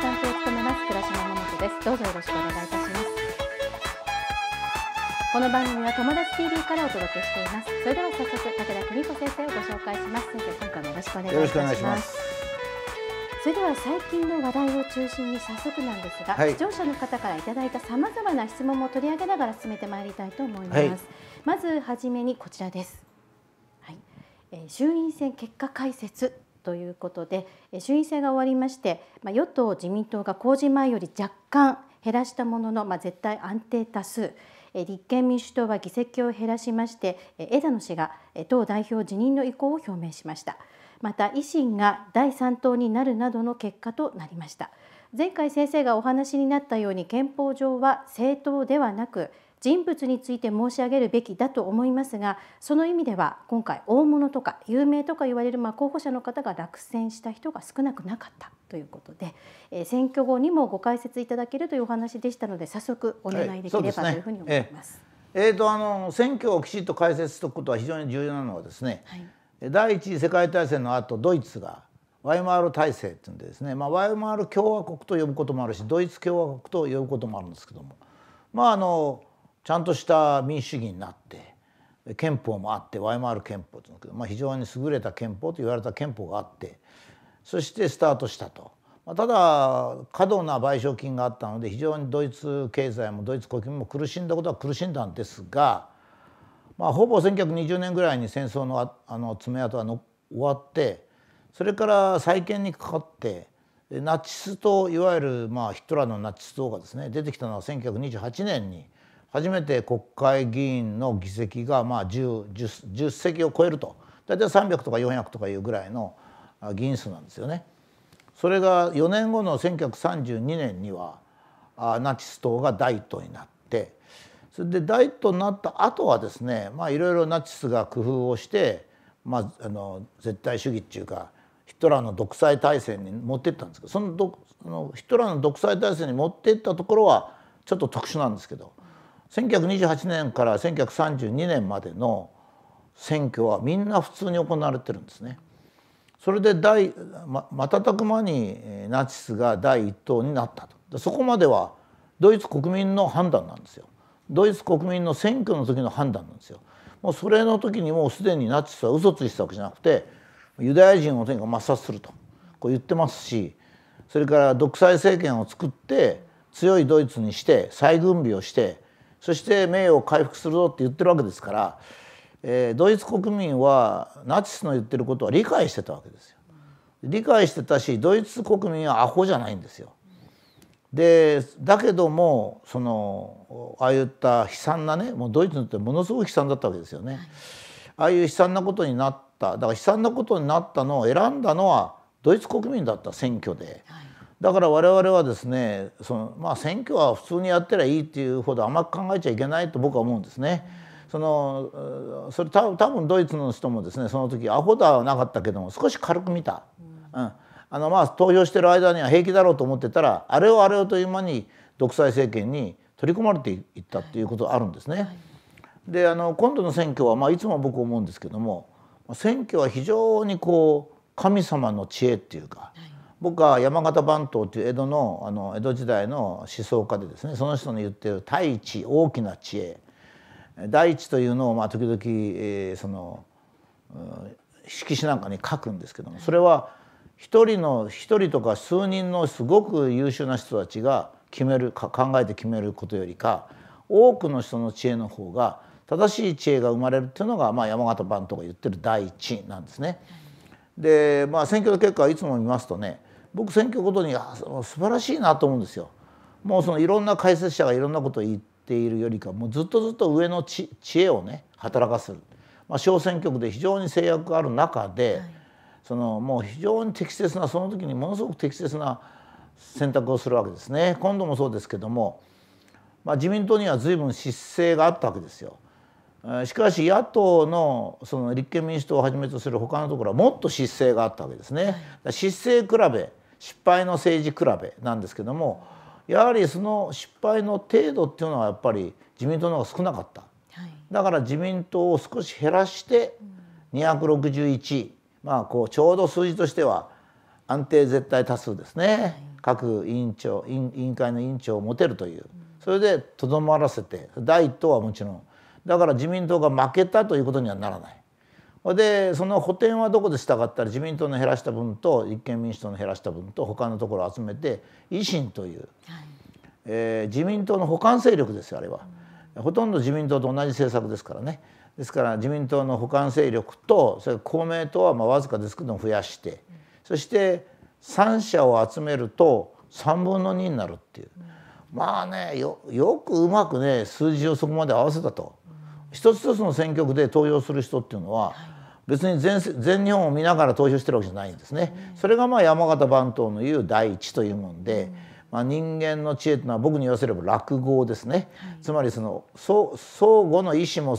スタッフを務めます倉島桃子ですどうぞよろしくお願いいたしますこの番組は友達 TV からお届けしていますそれでは早速武田邦子先生をご紹介します先生今回もよろしくお願いいたしますそれでは最近の話題を中心に早速なんですが、はい、視聴者の方からいただいたさまざまな質問も取り上げながら進めてまいりたいと思います、はい、まずはじめにこちらです、はいえー、衆院選結果解説ということで衆院選が終わりまして、まあ、与党・自民党が公示前より若干減らしたものの、まあ、絶対安定多数立憲民主党は議席を減らしまして枝野氏が党代表辞任の意向を表明しましたまた維新が第3党になるなどの結果となりました前回先生がお話になったように憲法上は政党ではなく人物について申し上げるべきだと思いますがその意味では今回大物とか有名とか言われるまあ候補者の方が落選した人が少なくなかったということで、えー、選挙後にもご解説いただけるというお話でしたので早速お願いできれば、というふうに思います。えー、えー、とあの選挙をきちっと解説しておくことは非常に重要なのはですね、はい、第一次世界大戦の後ドイツがワイマール体制って言うんでですね、まあ、ワイマール共和国と呼ぶこともあるしドイツ共和国と呼ぶこともあるんですけどもまああのちゃんとした民主主義になって憲法もあってワイマール憲法というのは、まあ、非常に優れた憲法と言われた憲法があってそしてスタートしたと。まあ、ただ過度な賠償金があったので非常にドイツ経済もドイツ国民も苦しんだことは苦しんだんですが、まあ、ほぼ1920年ぐらいに戦争のあの爪痕はの終わってそれから再建にかかってナチスといわゆるまあヒットラーのナチス党がですね出てきたのは1928年に初めて国会議員の議席がまあ 10, 10, 10席を超えると大体300とか400とかいうぐらいの議員数なんですよね。それが4年後の1932年にはナチス党が大統になってそれで大統になった後はですねまあいろいろナチスが工夫をして、まあ、あの絶対主義っていうかヒトラーの独裁体制に持ってったんですけどそのどのヒトラーの独裁体制に持ってったところはちょっと特殊なんですけど1928年から1932年までの選挙はみんな普通に行われてるんですね。それで第、ま、瞬く間にナチスが第一党になったとそこまではドイツ国民の判断なんですよドイツ国民の選挙の時の判断なんですよもうそれの時にもうすでにナチスは嘘ついてたわけじゃなくてユダヤ人をとにかく抹殺するとこう言ってますしそれから独裁政権を作って強いドイツにして再軍備をしてそして名誉を回復するぞって言ってるわけですから、えー、ドイツ国民はナチスの言ってることは理解してたわけですよ。理解してたしドイツ国民はアホじゃないんですよ。でだけどもそのああいった悲惨なねもうドイツにとってものすごい悲惨だったわけですよね。はい、ああいう悲惨なことになっただから悲惨なことになったのを選んだのはドイツ国民だった選挙で。はいだから我々はですねその、まあ、選挙は普通にやったらいいっていうほど甘く考えちゃいけないと僕は思うんですね。そのそれ多分ドイツの人もですねその時アホではなかったけども少し軽く見た、うん、あのまあ投票してる間には平気だろうと思ってたらあれをあれをという間に独裁政権に取り込まれていったっていうことがあるんですね。であの今度の選挙は、まあ、いつも僕思うんですけども選挙は非常にこう神様の知恵っていうか、はい僕は山形番頭という江戸のあの江戸時代の思想家でですねその人の言ってる大地大きな知恵大地というのをまあ時々、えー、その色紙なんかに書くんですけどもそれは一人の一人とか数人のすごく優秀な人たちが決めるか考えて決めることよりか多くの人の知恵の方が正しい知恵が生まれるっていうのが、まあ、山形番頭が言ってる第一なんですね。でまあ選挙の結果はいつも見ますとね僕選挙ごとに素晴らしいなと思うんですよ。もうそのいろんな解説者がいろんなことを言っているよりかもうずっとずっと上の知恵をね働かせる、まあ、小選挙区で非常に制約がある中で、はい、そのもう非常に適切なその時にものすごく適切な選択をするわけですね。今度もそうですけども、まあ、自民党には随分失勢があったわけですよ。しかし野党のその立憲民主党をはじめとする他のところはもっと失勢があったわけですね。失勢比べ失敗の政治比べなんですけどもやはりその失敗の程度っていうのはやっぱり自民党の方が少なかった、はい、だから自民党を少し減らして261、うん、まあこうちょうど数字としては安定絶対多数ですね、はい、各委員長委員会の委員長を持てるという、それでとどまらせて第一党はもちろんだから自民党が負けたということにはならない。でその補填はどこでしたかったら自民党の減らした分と立憲民主党の減らした分と他のところを集めて維新という、はい、えー、自民党の補完勢力ですよあれは、うん、ほとんど自民党と同じ政策ですからねですから自民党の補完勢力とそれ公明党はまあわずかですけども増やして、うん、そして3者を集めると3分の2になるっていう、うん、まあねよよくうまくね数字をそこまで合わせたと。一つ一つの選挙区で投票する人っていうのは、別に全全日本を見ながら投票してるわけじゃないんですね。それがまあ山形番頭のいう第一というもんで、まあ、人間の知恵というのは僕に言わせれば落語ですね、つまりその相互の意思も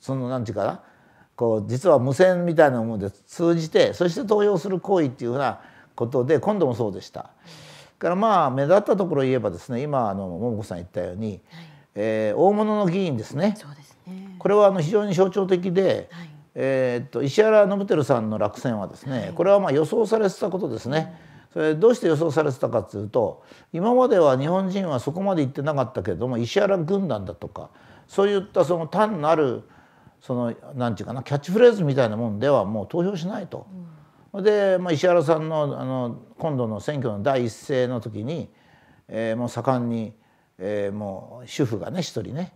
その何て言うかなこう実は無線みたいなもので通じてそして投票する行為っていうふうなことで今度もそうでした。からまあ目立ったところを言えばですね今あの桃子さん言ったように、えー、大物の議員ですね。そうですこれはあの非常に象徴的で、はい、えっと石原伸晃さんの落選はですね、はい、これはまあ予想されてたことですね。それどうして予想されてたかというと今までは日本人はそこまで行ってなかったけれども石原軍団だとかそういったその単なるその何て言うかなキャッチフレーズみたいなもんではもう投票しないと。うん、で、まあ、石原さんのあの今度の選挙の第一声の時に、えー、もう盛んに、えー、もう主婦がね一人ね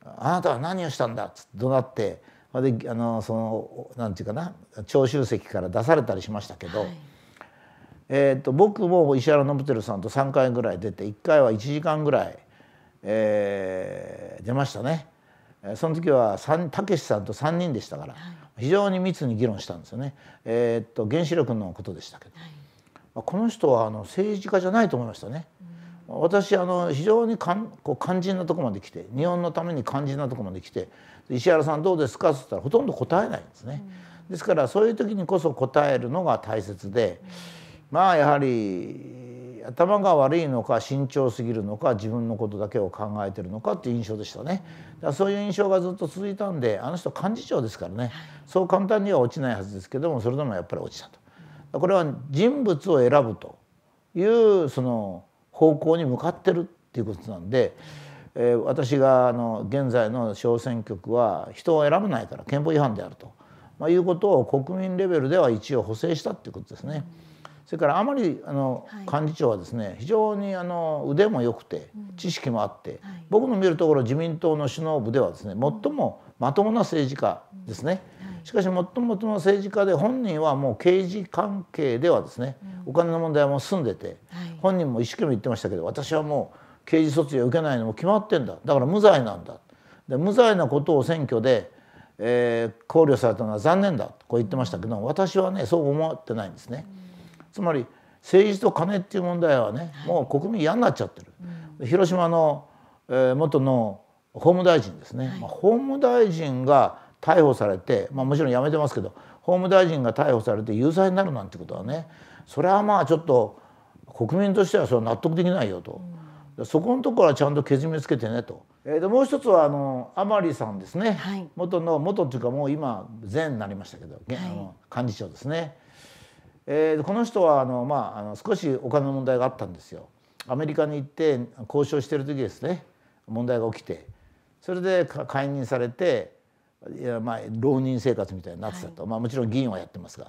「あなたは何をしたんだ」っつって怒鳴ってであのそのなんていうかな長州席から出されたりしましたけど、はい、えーと、僕も石原伸晃さんと3回ぐらい出て1回は1時間ぐらい、えー、出ましたね。その時はたけしさんと3人でしたから、はい、非常に密に議論したんですよね、えーと、原子力のことでしたけど、はい、この人はあの政治家じゃないと思いましたね。私あの非常にかんこう肝心なとこまで来て日本のために肝心なとこまで来て石原さんどうですかっつったらほとんど答えないんですね。ですからそういう時にこそ答えるのが大切でまあやはり頭が悪いのか慎重すぎるのか自分のことだけを考えてるのかっていう印象でしたねだそういう印象がずっと続いたんであの人幹事長ですからねそう簡単には落ちないはずですけどもそれでもやっぱり落ちたと。これは人物を選ぶというその方向に向かってるっていうことなんで、えー、私があの現在の小選挙区は人を選ばないから憲法違反であると、まあ、いうことを国民レベルでは一応補正したっていうことですね。それから甘利あの、幹事長はですね非常にあの腕も良くて知識もあって、僕の見るところ自民党の首脳部ではですね最もまともな政治家ですね。しかしもともとの政治家で本人はもう刑事関係ではですね、お金の問題も済んでて、本人も一生懸命言ってましたけど私はもう刑事訴追を受けないのも決まってんだだから無罪なんだで無罪なことを選挙で、えー、考慮されたのは残念だとこう言ってましたけど私はねそう思ってないんですね。つまり政治と金っていう問題はね、もう国民嫌になっちゃってる。うん、広島の、えー、元の法務大臣ですね、はい、法務大臣が逮捕されて、まあ、もちろん辞めてますけど法務大臣が逮捕されて有罪になるなんてことはねそれはまあちょっと国民としてはそれは納得できないよと、うん、そこのところはちゃんとけじめつけてねと、えー、でもう一つはあの甘利さんですね、はい、元の元っていうかもう今前になりましたけど、はい、あの幹事長ですね、えー、この人はあの、まあ、あの少しお金の問題があったんですよ。アメリカに行って交渉してる時ですね問題が起きてそれで解任されていやまあ浪人生活みたいになってたと、はい、まあ、もちろん議員はやってますが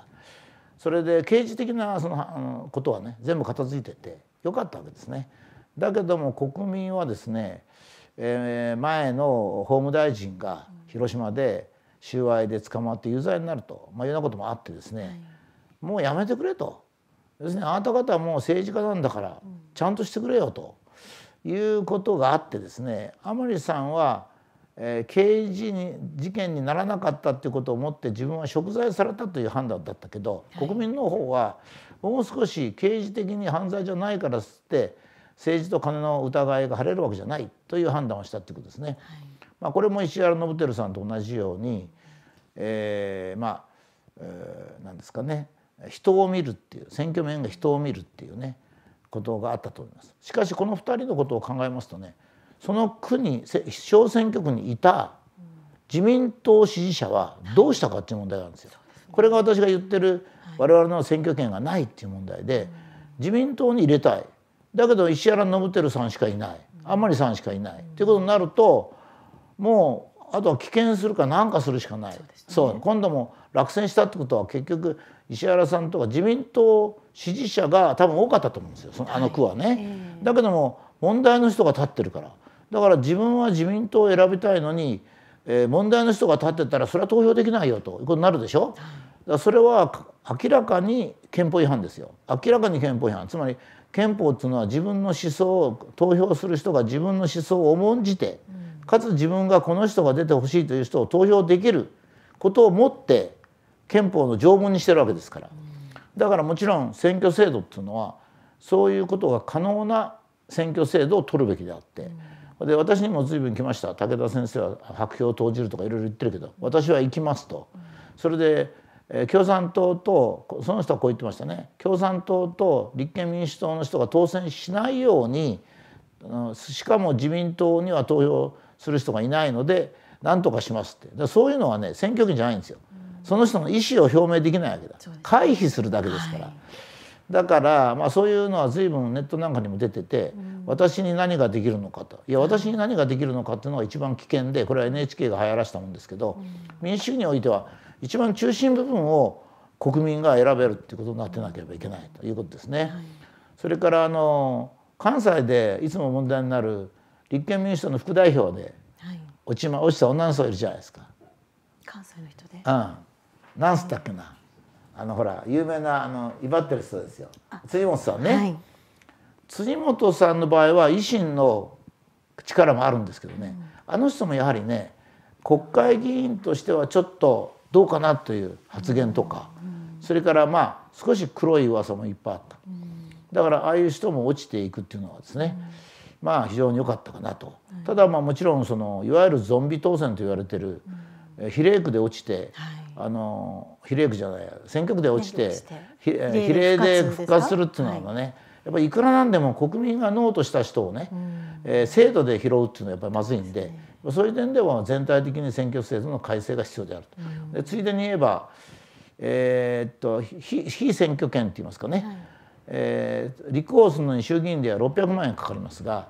それで刑事的なそのことはね全部片付いててよかったわけですね。だけども国民はですね、えー、前の法務大臣が広島で収賄で捕まって有罪になると、まあ、いうようなこともあってですね、はい、もうやめてくれと要するにあなた方はもう政治家なんだからちゃんとしてくれよということがあってですね甘利さんはえー、刑事に事件にならなかったっていうことを思って自分は贖罪されたという判断だったけど、国民の方はもう少し刑事的に犯罪じゃないからつって政治と金の疑いが晴れるわけじゃないという判断をしたっていうことですね。はい、まあ、これも石原伸晃さんと同じように、えー、まあ、えー、なんですかね人を見るっていう選挙面が人を見るっていうねことがあったと思います。しかしこの2人のことを考えますとねその区に小選挙区にいた自民党支持者はどうしたかっていう問題なんですよ。これが私が言ってる我々の選挙権がないっていう問題で自民党に入れたいだけど石原伸晃さんしかいない甘利さんしかいないっていうことになるともうあとは棄権するか何かするしかないそう、今度も落選したってことは結局石原さんとか自民党支持者が多分多かったと思うんですよそのあの区はね。だけども問題の人が立ってるからだから自分は自民党を選びたいのに、えー、問題の人が立ってたらそれは投票できないよということになるでしょ。だそれは明らかに憲法違反ですよ明らかに憲法違反つまり憲法っていうのは自分の思想を投票する人が自分の思想を重んじて、かつ自分がこの人が出てほしいという人を投票できることをもって憲法の条文にしてるわけですから、だからもちろん選挙制度っていうのはそういうことが可能な選挙制度を取るべきであって、で私にも随分来ました武田先生は白票を投じるとかいろいろ言ってるけど私は行きますと。それで、えー、共産党とその人はこう言ってましたね共産党と立憲民主党の人が当選しないようにしかも自民党には投票する人がいないので何とかしますってそういうのはね選挙権じゃないんですよ。その人の意思を表明できないわけだ、回避するだけですから。はいだから、まあ、そういうのは随分ネットなんかにも出てて、私に何ができるのかといや私に何ができるのかっていうのが一番危険でこれは NHK が流行らせたもんですけど、民主主義においては一番中心部分を国民が選べるっていうことになってなければいけないということですね。それからあの関西でいつも問題になる立憲民主党の副代表で落ち,、ま、落ちた女の人いるじゃないですか。関西の人で、うん、なんすったっけな、あのほら有名なあの威張ってる人ですよ辻元さんね、はい、辻元さんの場合は維新の力もあるんですけどね、うん、あの人もやはりね国会議員としてはちょっとどうかなという発言とか、うん、それからまあ少し黒い噂もいっぱいあった、うん、だからああいう人も落ちていくっていうのはですね、まあ非常に良かったかなと、ただまあもちろんそのいわゆるゾンビ当選と言われてる、比例区で落ちて、はいあの比例区じゃない選挙区で落ちて比例で復活するっていうのはね、はい、やっぱりいくらなんでも国民がノーとした人をね、うん、えー、制度で拾うっていうのはやっぱりまずいんで、ね、そういう点では全体的に選挙制度の改正が必要であると。うん、でついでに言えば、えー、っと非選挙権っていいますかね、はい、えー、立候補するのに衆議院では600万円かかりますが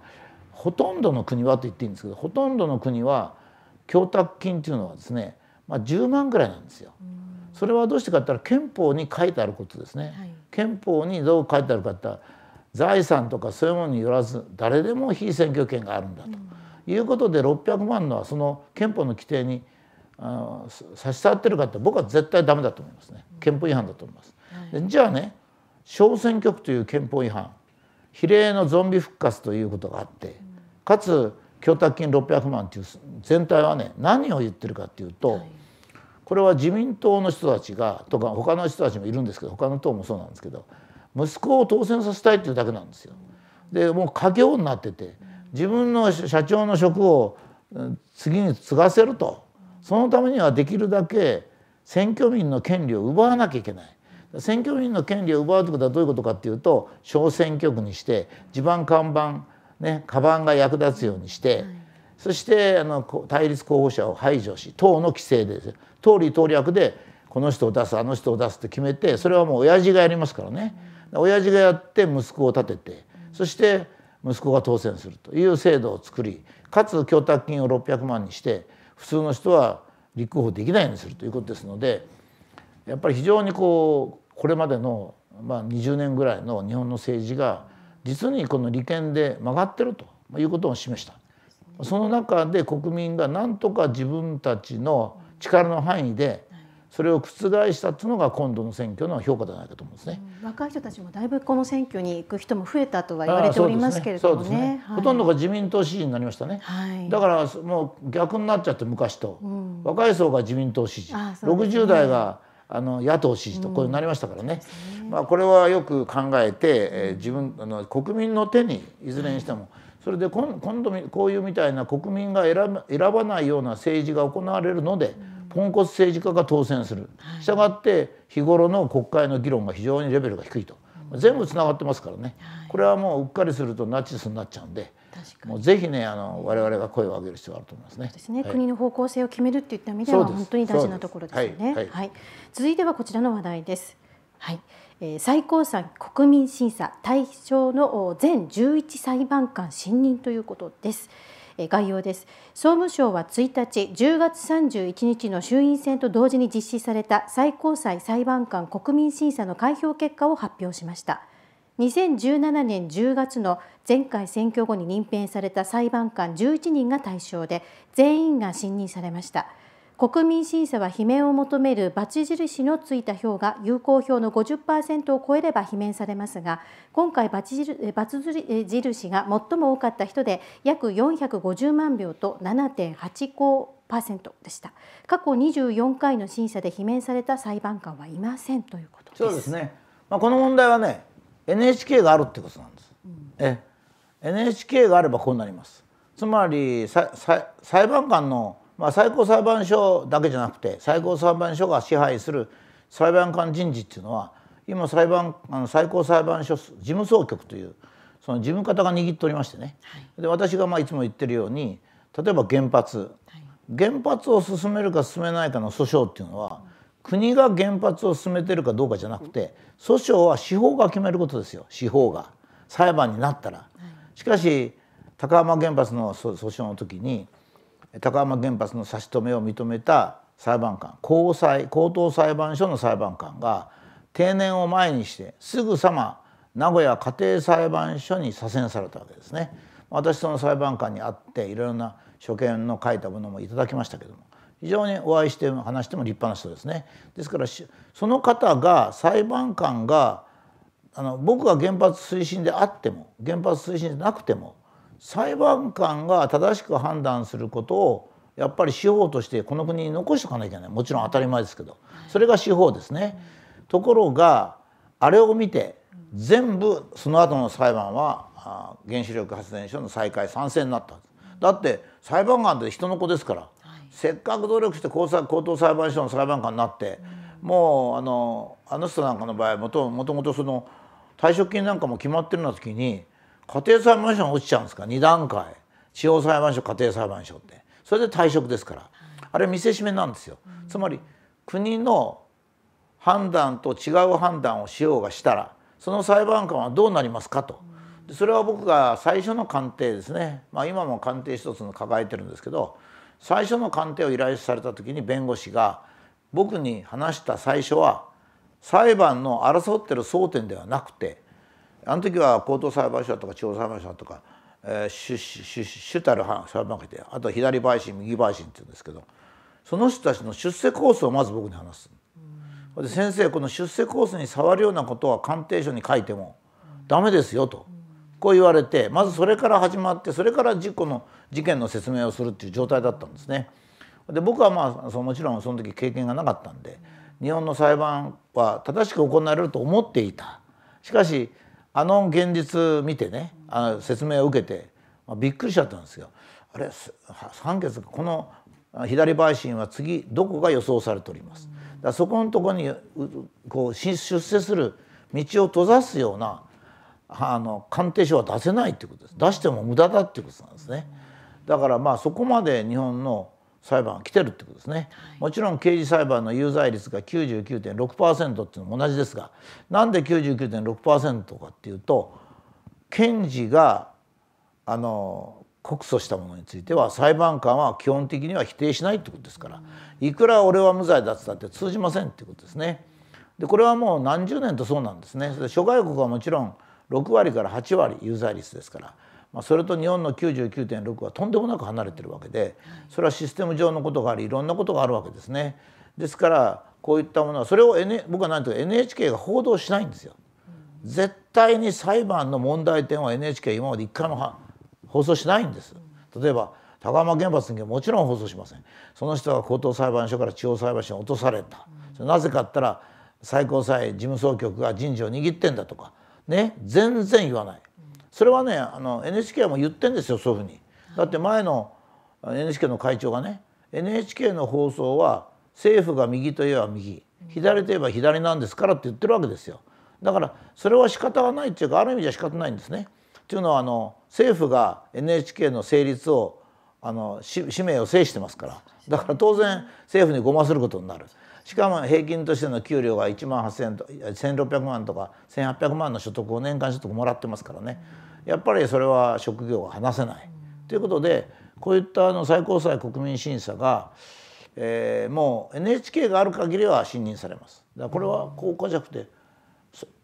ほとんどの国はと言っていいんですけどほとんどの国は供託金っていうのはですねまあ、10万ぐらいなんですよ。それはどうしてかって言ったら憲法に書いてあることですね。はい、憲法にどう書いてあるかって言ったら財産とかそういうものによらず誰でも非選挙権があるんだと、いうことで600万のはその憲法の規定にあ差し障ってるかって僕は絶対ダメだと思いますね憲法違反だと思います、はい、じゃあね小選挙区という憲法違反比例のゾンビ復活ということがあってかつ供託金600万という全体はね何を言ってるかっていうと、はいこれは自民党の人たちがとか他の人たちもいるんですけど他の党もそうなんですけど息子を当選させたいっていうだけなんですよ。でもう家業になってて自分の社長の職を次に継がせるとそのためにはできるだけ選挙民の権利を奪わなきゃいけない。選挙民の権利を奪うってことはどういうことかっていうと小選挙区にして地盤看板ねカバンが役立つようにして、はいそしてあの対立候補者を排除し党の規制で党利党略でこの人を出すあの人を出すって決めてそれはもう親父がやりますからね親父がやって息子を立ててそして息子が当選するという制度を作りかつ供託金を600万にして普通の人は立候補できないようにするということですのでやっぱり非常にこうこれまでの、まあ、20年ぐらいの日本の政治が実にこの利権で曲がってるということを示した。その中で国民がなんとか自分たちの力の範囲でそれを覆したというのが今度の選挙の評価じゃないかと思うんですね、うん、若い人たちもだいぶこの選挙に行く人も増えたとは言われておりますけれどもね、ねねはい、ほとんどが自民党支持になりましたね、はい、だからもう逆になっちゃって昔と、うん、若い層が自民党支持、ね、60代があの野党支持とこうなりましたからねうん、まあ、これはよく考えて、えー、自分あの国民の手にいずれにしてもそれで今度こういうみたいな国民が選ばないような政治が行われるので、ポンコツ政治家が当選する、したがって日頃の国会の議論が非常にレベルが低いと、全部つながってますからね、これはもううっかりするとナチスになっちゃうんで。もうぜひねあの我々が声を上げる必要があると思いますね。ですね、はい、国の方向性を決めるっていった意味では本当に大事なところですよね。はい、はい、続いてはこちらの話題です。はい。最高裁国民審査対象の全11裁判官信任ということです。概要です総務省は1日10月31日の衆院選と同時に実施された最高裁裁判官国民審査の開票結果を発表しました2017年10月の前回選挙後に任命された裁判官11人が対象で全員が信任されました。国民審査は罷免を求めるバツ印のついた票が有効票の50%を超えれば罷免されますが今回バツ印が最も多かった人で約450万票と7.85%でした過去24回の審査で罷免された裁判官はいませんということそうですね、まあ、この問題はね NHK があるってことなんです、うん、え NHK があればこうなりますつまりささ裁判官のまあ、最高裁判所だけじゃなくて最高裁判所が支配する裁判官人事っていうのは今裁判あの最高裁判所事務総局というその事務方が握っておりましてね、はい、で私がまあいつも言ってるように例えば原発、はい、原発を進めるか進めないかの訴訟っていうのは、国が原発を進めてるかどうかじゃなくて訴訟は司法が決めることですよ司法が裁判になったら。しかし高浜原発の訴訟の時に高浜原発の差し止めを認めた裁判官高裁高等裁判所の裁判官が定年を前にしてすぐさま名古屋家庭裁判所に左遷されたわけですね。私その裁判官に会っていろいろな所見の書いたものもいただきましたけども非常にお会いして話しても立派な人ですね。ですからその方が裁判官があの僕が原発推進であっても原発推進でなくても裁判官が正しく判断することをやっぱり司法としてこの国に残しておかなきゃいけないもちろん当たり前ですけどそれが司法ですね。ところがあれを見て全部その後の裁判は原子力発電所の再開賛成になっただって裁判官って人の子ですから、せっかく努力して高等裁判所の裁判官になって、もうあのあの人なんかの場合もともとその退職金なんかも決まってるような時に家庭裁判所に落ちちゃうんですか2段階地方裁判所家庭裁判所ってそれで退職ですから、あれ見せしめなんですよ、うん、つまり国の判断と違う判断をしようがしたらその裁判官はどうなりますかと、うん、それは僕が最初の鑑定ですね、まあ、今も鑑定一つの抱えてるんですけど最初の鑑定を依頼された時に弁護士が僕に話した最初は裁判の争ってる争点ではなくてあの時は高等裁判所とか地方裁判所とか、えー、主主主たる裁判官であと左陪審右陪審って言うんですけどその人たちの出世コースをまず僕に話す。で先生この出世コースに触るようなことは鑑定書に書いても駄目ですよとこう言われてまずそれから始まってそれから事故の事件の説明をするっていう状態だったんですね。で僕はまあそのもちろんその時経験がなかったんで日本の裁判は正しく行われると思っていた。しかしあの現実見てねあの説明を受けて、まあ、びっくりしちゃったんですよ。あれ判決この左陪審は次どこが予想されております。だそこのとこにこう出世する道を閉ざすようなあの鑑定書は出せないっていうことです出しても無駄だっていうことなんですねだからまあそこまで日本の裁判が来てるってことですね、はい、もちろん刑事裁判の有罪率が99.6%っていうのも同じですがなんで99.6%かっていうと検事があの告訴したものについては裁判官は基本的には否定しないってことですから、うん、いくら俺は無罪だったって通じませんってことですね。でこれはもう何十年とそうなんですね。諸外国はもちろん6割から8割有罪率ですからまあ、それと日本の99.6はとんでもなく離れてるわけでそれはシステム上のことがありいろんなことがあるわけですね。ですからこういったものはそれを、N、僕は何と NHK が報道しないんですよ。絶対に裁判の問題点は NHK 今まで一回も放送しないんです。例えば高浜原発にもちろん放送しませんその人が高等裁判所から地方裁判所に落とされた、なぜかったら最高裁事務総局が人事を握ってんだとかね全然言わないそれはねあの NHK はもう言ってんですよそういうふうに。だって前の NHK の会長がね NHK の放送は政府が右といえば右左といえば左なんですからって言ってるわけですよ。だからそれは仕方がないっていうかある意味じゃ仕方ないんですね。というのはあの政府が NHK の成立をあの使命を制してますからだから当然政府にごますることになるしかも平均としての給料が1万8,000と1,600万とか1,800万の所得を年間所得もらってますからねやっぱりそれは職業が話せない。ということでこういったあの最高裁国民審査が、えー、もう NHK がある限りは信任されます。だからこれは効果じゃなくて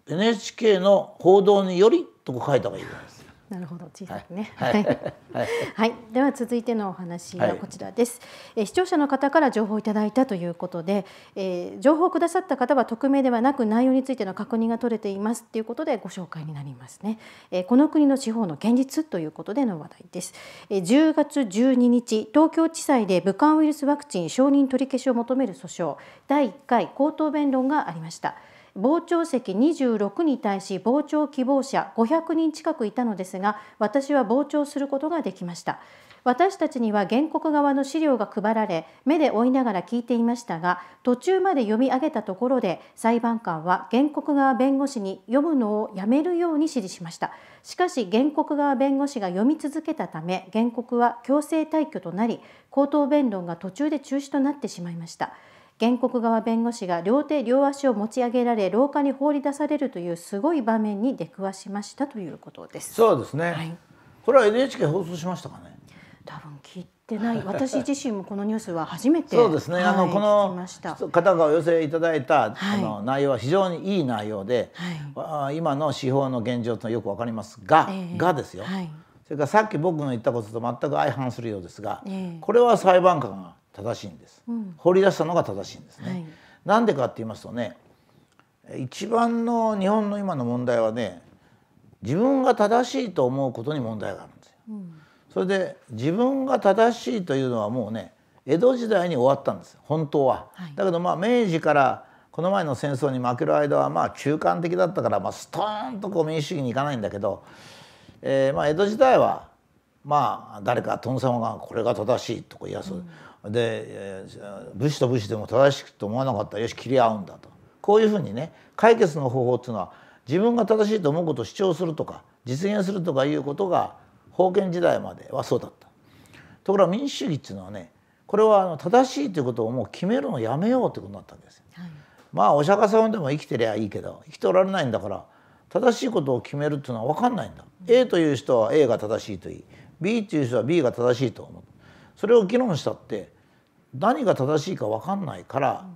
NHK の報道によりと書いた方がいいです。なるほど小さくね、はいはい、はい、では続いてのお話はこちらです、はい、え視聴者の方から情報をいただいたということで、えー、情報をくださった方は匿名ではなく内容についての確認が取れていますということでご紹介になりますね、えー、この国の地方の現実ということでの話題です、えー、10月12日東京地裁で武漢ウイルスワクチン承認取り消しを求める訴訟第1回口頭弁論がありました。傍聴席26に対し傍聴希望者500人近くいたのですが私は傍聴することができました私たちには原告側の資料が配られ目で追いながら聞いていましたが途中まで読み上げたところで裁判官は原告側弁護士に読むのをやめるように指示しましたしかし原告側弁護士が読み続けたため原告は強制退去となり口頭弁論が途中で中止となってしまいました。原告側弁護士が両手両足を持ち上げられ廊下に放り出されるというすごい場面に出くわしましたということですそうですね、はい、これは NHK 放送しましたかね多分聞いてない私自身もこのニュースは初めて そうですね、はい、あのこの方がお寄せいただいた、はい、の内容は非常にいい内容で、はい、今の司法の現状とよくわかりますが、えー、がですよ、はい、それからさっき僕の言ったことと全く相反するようですが、えー、これは裁判官が正しいんです、うん、掘り出したのが正しいんですね、はい、なんでかって言いますとね一番の日本の今の問題はね自分が正しいと思うことに問題があるんですよ、うん、それで自分が正しいというのはもうね江戸時代に終わったんです本当は、はい、だけどまあ明治からこの前の戦争に負ける間はまあ中間的だったからまあストーンとこう民主主義に行かないんだけど、えー、まあ江戸時代はまあ誰かトン様がこれが正しいとか言いやす、うん、で武士と武士でも正しくと思わなかったらよし切り合うんだとこういうふうにね解決の方法っていうのは自分が正しいと思うことを主張するとか実現するとかいうことが封建時代まではそうだったところが民主主義っていうのはねこれはあの正しいということをもう決めるのをやめようということになったんですはい、まあお釈迦様でも生きてりゃいいけど生きておられないんだから正しいことを決めるっていうのは分かんないんだ、うん、A という人は A が正しいといい B という人は B が正しいと思うそれを議論したって何が正しいか分かんないから、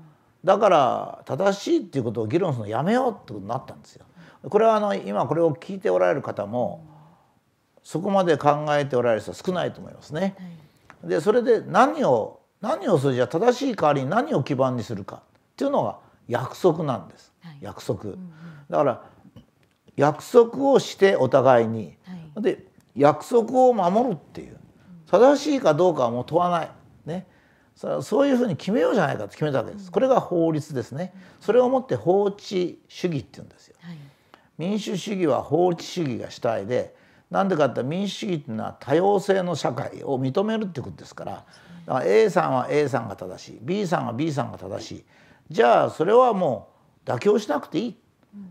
だから正しいっていうことを議論するのやめようってことになったんですよ。これはあの今これを聞いておられる方もそこまで考えておられる人は少ないと思いますね。でそれで何を何をそれじゃ正しい代わりに何を基盤にするかっていうのが約束なんです、約束。だから約束をしてお互いに、で約束を守るっていう正しいかどうかはもう問わないそういうふうに決めようじゃないかと決めたわけです。これが法律ですね。それをもって法治主義って言うんですよ。はい、民主主義は法治主義が主体で、なんでかって民主主義っていうのは多様性の社会を認めるってことですから、だから A さんは A さんが正しい、B さんは B さんが正しい。じゃあそれはもう妥協しなくていい。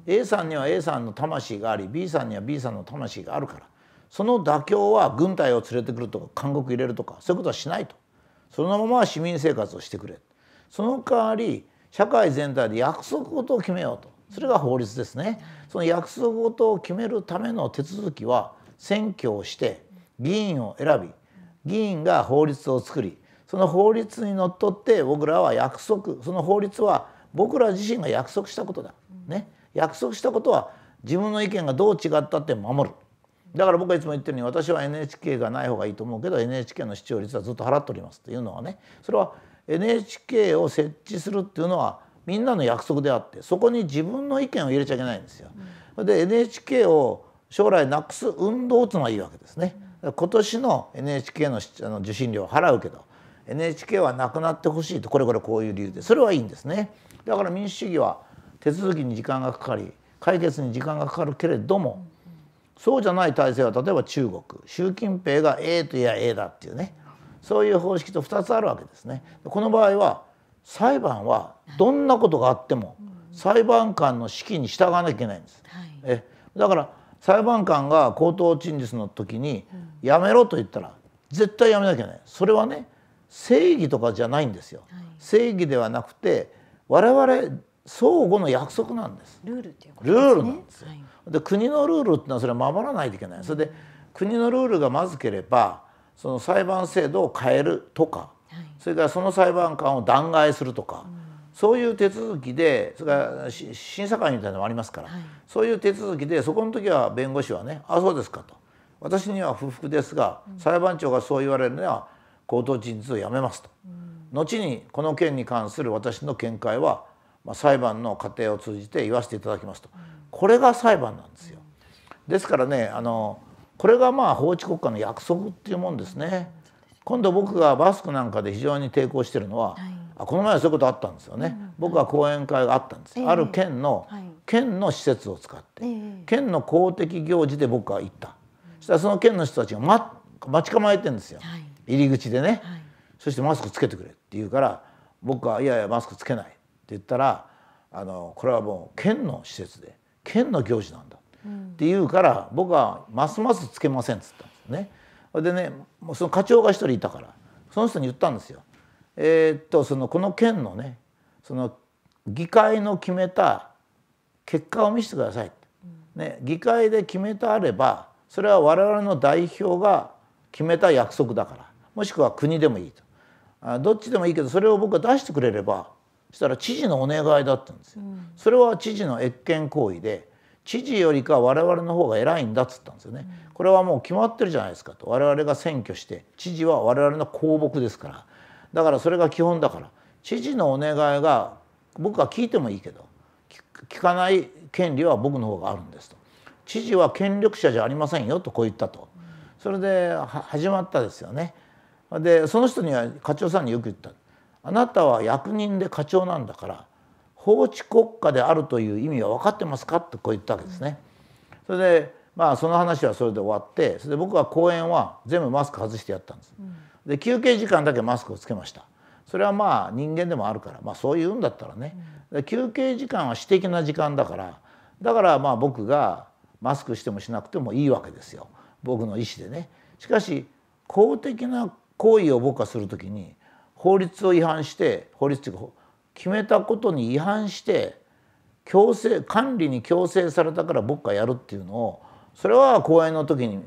A さんには A さんの魂があり B さんには B さんの魂があるからその妥協は軍隊を連れてくるとか監獄入れるとかそういうことはしないと。そのまま市民生活をしてくれその代わり社会全体で約束事を決めようとそれが法律ですねその約束事を決めるための手続きは選挙をして議員を選び議員が法律を作りその法律にのっとって僕らは約束その法律は僕ら自身が約束したことだ、ね、約束したことは自分の意見がどう違ったって守るだから僕はいつも言ってるように私は NHK がない方がいいと思うけど NHK の視聴率はずっと払っておりますというのはねそれは NHK を設置するっていうのはみんなの約束であってそこに自分の意見を入れちゃいけないんですよ。うん、で NHK を将来なくす運動っていうのはいいわけですね。今年の NHK の受信料を払うけど NHK はなくなってほしいとこれこれこういう理由でそれはいいんですね。だから民主主義は手続きに時間がかかり解決に時間がかかるけれども、うんそうじゃない体制は例えば中国習近平が A といや A だっていうねそういう方式と2つあるわけですね。この場合は裁判はどんなことがあっても裁判官の指揮に従わなきゃいけないんです。はい、えだから裁判官が口頭陳述の時にやめろと言ったら絶対やめなきゃいけないそれはね正義とかじゃないんですよ、はい、正義ではなくて我々相互の約束なんですルールっていうこと、ね、ルールなんですよ、はい、で国のルールっていうのはそれは守らないといけないそれで国のルールがまずければその裁判制度を変えるとか、それからその裁判官を弾劾するとか、そういう手続きでそれから審査会みたいなのもありますから、そういう手続きでそこの時は弁護士はね「あそうですか」と「私には不服ですが、裁判長がそう言われるのは口頭陳述をやめます」と。後にこの件に関する私の見解は、まあ、裁判の過程を通じて言わせていただきますと、これが裁判なんですよ。ですからねあのこれがまあ法治国家の約束っていうもんですね。今度僕がバスクなんかで非常に抵抗してるのは、はい、あこの前はそういうことあったんですよね、うん、僕は講演会があったんです、えー、ある県の、はい、県の施設を使って、えー、県の公的行事で僕は行った、したらその県の人たちが、ま、待ち構えてんですよ、はい、入り口でね、そしてマスクつけてくれって言うから僕は「いやいやマスクつけない」って言ったらあのこれはもう県の施設で県の行事なんだ、って言うから僕はますますつけませんっつったんですよね。でねもうその課長が一人いたからその人に言ったんですよ。えー、っとそのこの県のねその議会の決めた結果を見せてください、うん、ね、議会で決めたあればそれは我々の代表が決めた約束だからもしくは国でもいいとあどっちでもいいけどそれを僕が出してくれればしたら知事のお願いだったんですよ、うん、それは知事の越権行為で知事よりか我々の方が偉いんだっつったんですよね、うん、これはもう決まってるじゃないですかと我々が選挙して知事は我々の公僕ですからだからそれが基本だから知事のお願いが僕は聞いてもいいけど聞かない権利は僕の方があるんですと知事は権力者じゃありませんよとこう言ったと、うん、それで始まったですよねでその人には課長さんによく言ったあなたは役人で課長なんだから法治国家であるという意味は分かってますか?」ってこう言ったわけですね。それでまあその話はそれで終わってそれで僕は講演は全部マスク外してやったんです。で休憩時間だけマスクをつけました。それはまあ人間でもあるからまあそういうんだったらね、休憩時間は私的な時間だからだからまあ僕がマスクしてもしなくてもいいわけですよ僕の意思でね。しかし公的な行為を僕はする時に法律を違反して法律というか決めたことに違反して強制管理に強制されたから僕がやるっていうのをそれは講演の時に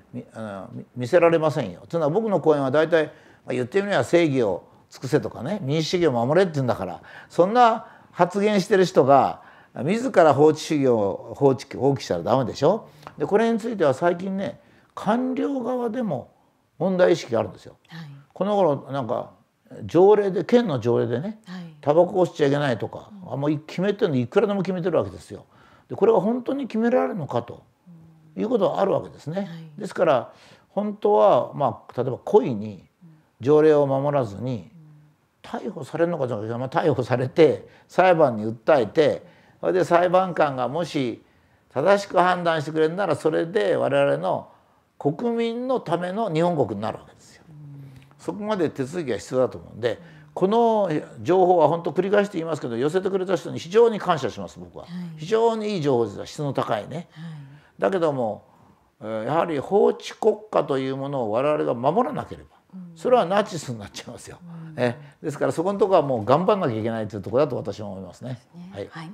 見せられませんよ。というのは僕の講演は大体、まあ、言ってみれば正義を尽くせとかね民主主義を守れって言うんだからそんな発言してる人が自ら法治主義を放置放棄したらダメでしょ。でこれについては最近ね官僚側でも問題意識があるんですよ。はい、この頃なんか条例で県の条例でねタバコを吸っちゃいけないとか、あもう決めてるのいくらでも決めてるわけですよ。でこれは本当に決められるのかということはあるわけですね。ですから本当は、まあ、例えば故意に条例を守らずに逮捕されるのかじゃなくて、逮捕されて裁判に訴えてそれで裁判官がもし正しく判断してくれるならそれで我々の国民のための日本国になるわけですよ。そこまで手続きが必要だと思うんで、この情報は本当繰り返して言いますけど寄せてくれた人に非常に感謝します僕は、はい、非常にいい情報です質の高いね、はい、だけどもやはり法治国家というものを我々が守らなければ、それはナチスになっちゃいますよ、うん、えですからそこのとこはもう頑張んなきゃいけないというとこだと私は思いますね。すねはい、はい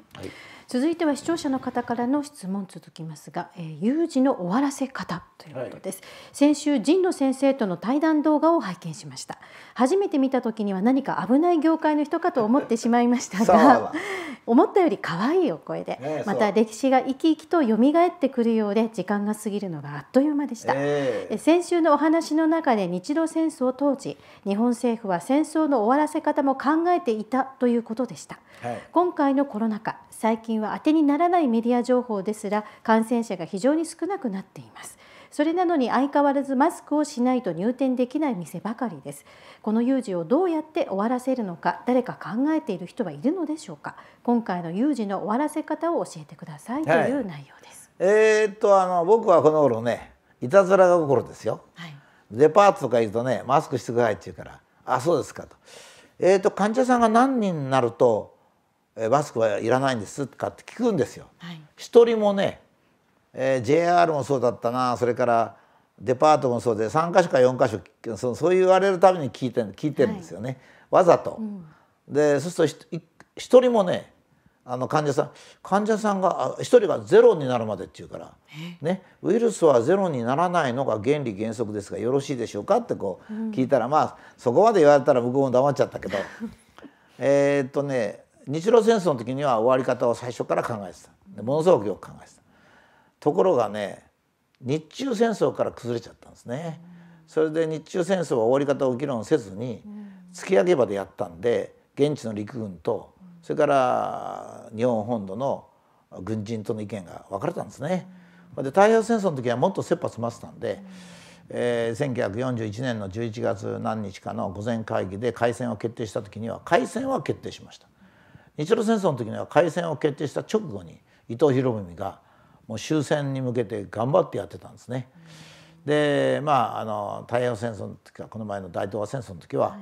続いては視聴者の方からの質問続きますが、えー、有事の終わらせ方ということです、はい、先週神野先生との対談動画を拝見しました初めて見た時には何か危ない業界の人かと思ってしまいましたが 思ったより可愛いお声で、ね、また歴史が生き生きと蘇ってくるようで時間が過ぎるのがあっという間でした、えー、先週のお話の中で日露戦争当時日本政府は戦争の終わらせ方も考えていたということでした、はい、今回のコロナ禍最近は当てにならないメディア情報ですら感染者が非常に少なくなっていますそれなのに相変わらずマスクをしないと入店できない店ばかりですこの有事をどうやって終わらせるのか誰か考えている人はいるのでしょうか今回の有事の終わらせ方を教えてくださいという内容です、はい、えー、っとあの僕はこの頃ねいたずらが心ですよ、はい、デパートとか行くとねマスクしてくださいって言うからあそうですかとえー、っと患者さんが何人になるとマスクはいらないんですかって聞くんですよ。一、はい、人もね、えー、JR もそうだったなそれからデパートもそうで3か所か4か所そそう言われるために聞いて聞いてるんですよね、はい、わざと。うん、でそうすると一人もねあの患者さん患者さんが1人がゼロになるまでっていうから、ね、ウイルスはゼロにならないのが原理原則ですがよろしいでしょうかってこう聞いたら、うん、まあそこまで言われたら僕も黙っちゃったけど えっとね日露戦争の時には終わり方を最初から考えてたものすごくよく考えてたところがね日中戦争から崩れちゃったんですね、それで日中戦争は終わり方を議論せずに突き上げ場でやったんで現地の陸軍とそれから日本本土の軍人との意見が分かれたんですね。で太平洋戦争の時はもっと切羽詰まってたんで、えー、1941年の11月何日かの午前会議で開戦を決定した時には開戦は決定しました。日露戦争の時には開戦を決定した直後に伊藤博文がもう終戦に向けて頑張ってやってたんですね。でまああの太平洋戦争の時はこの前の大東亜戦争の時は、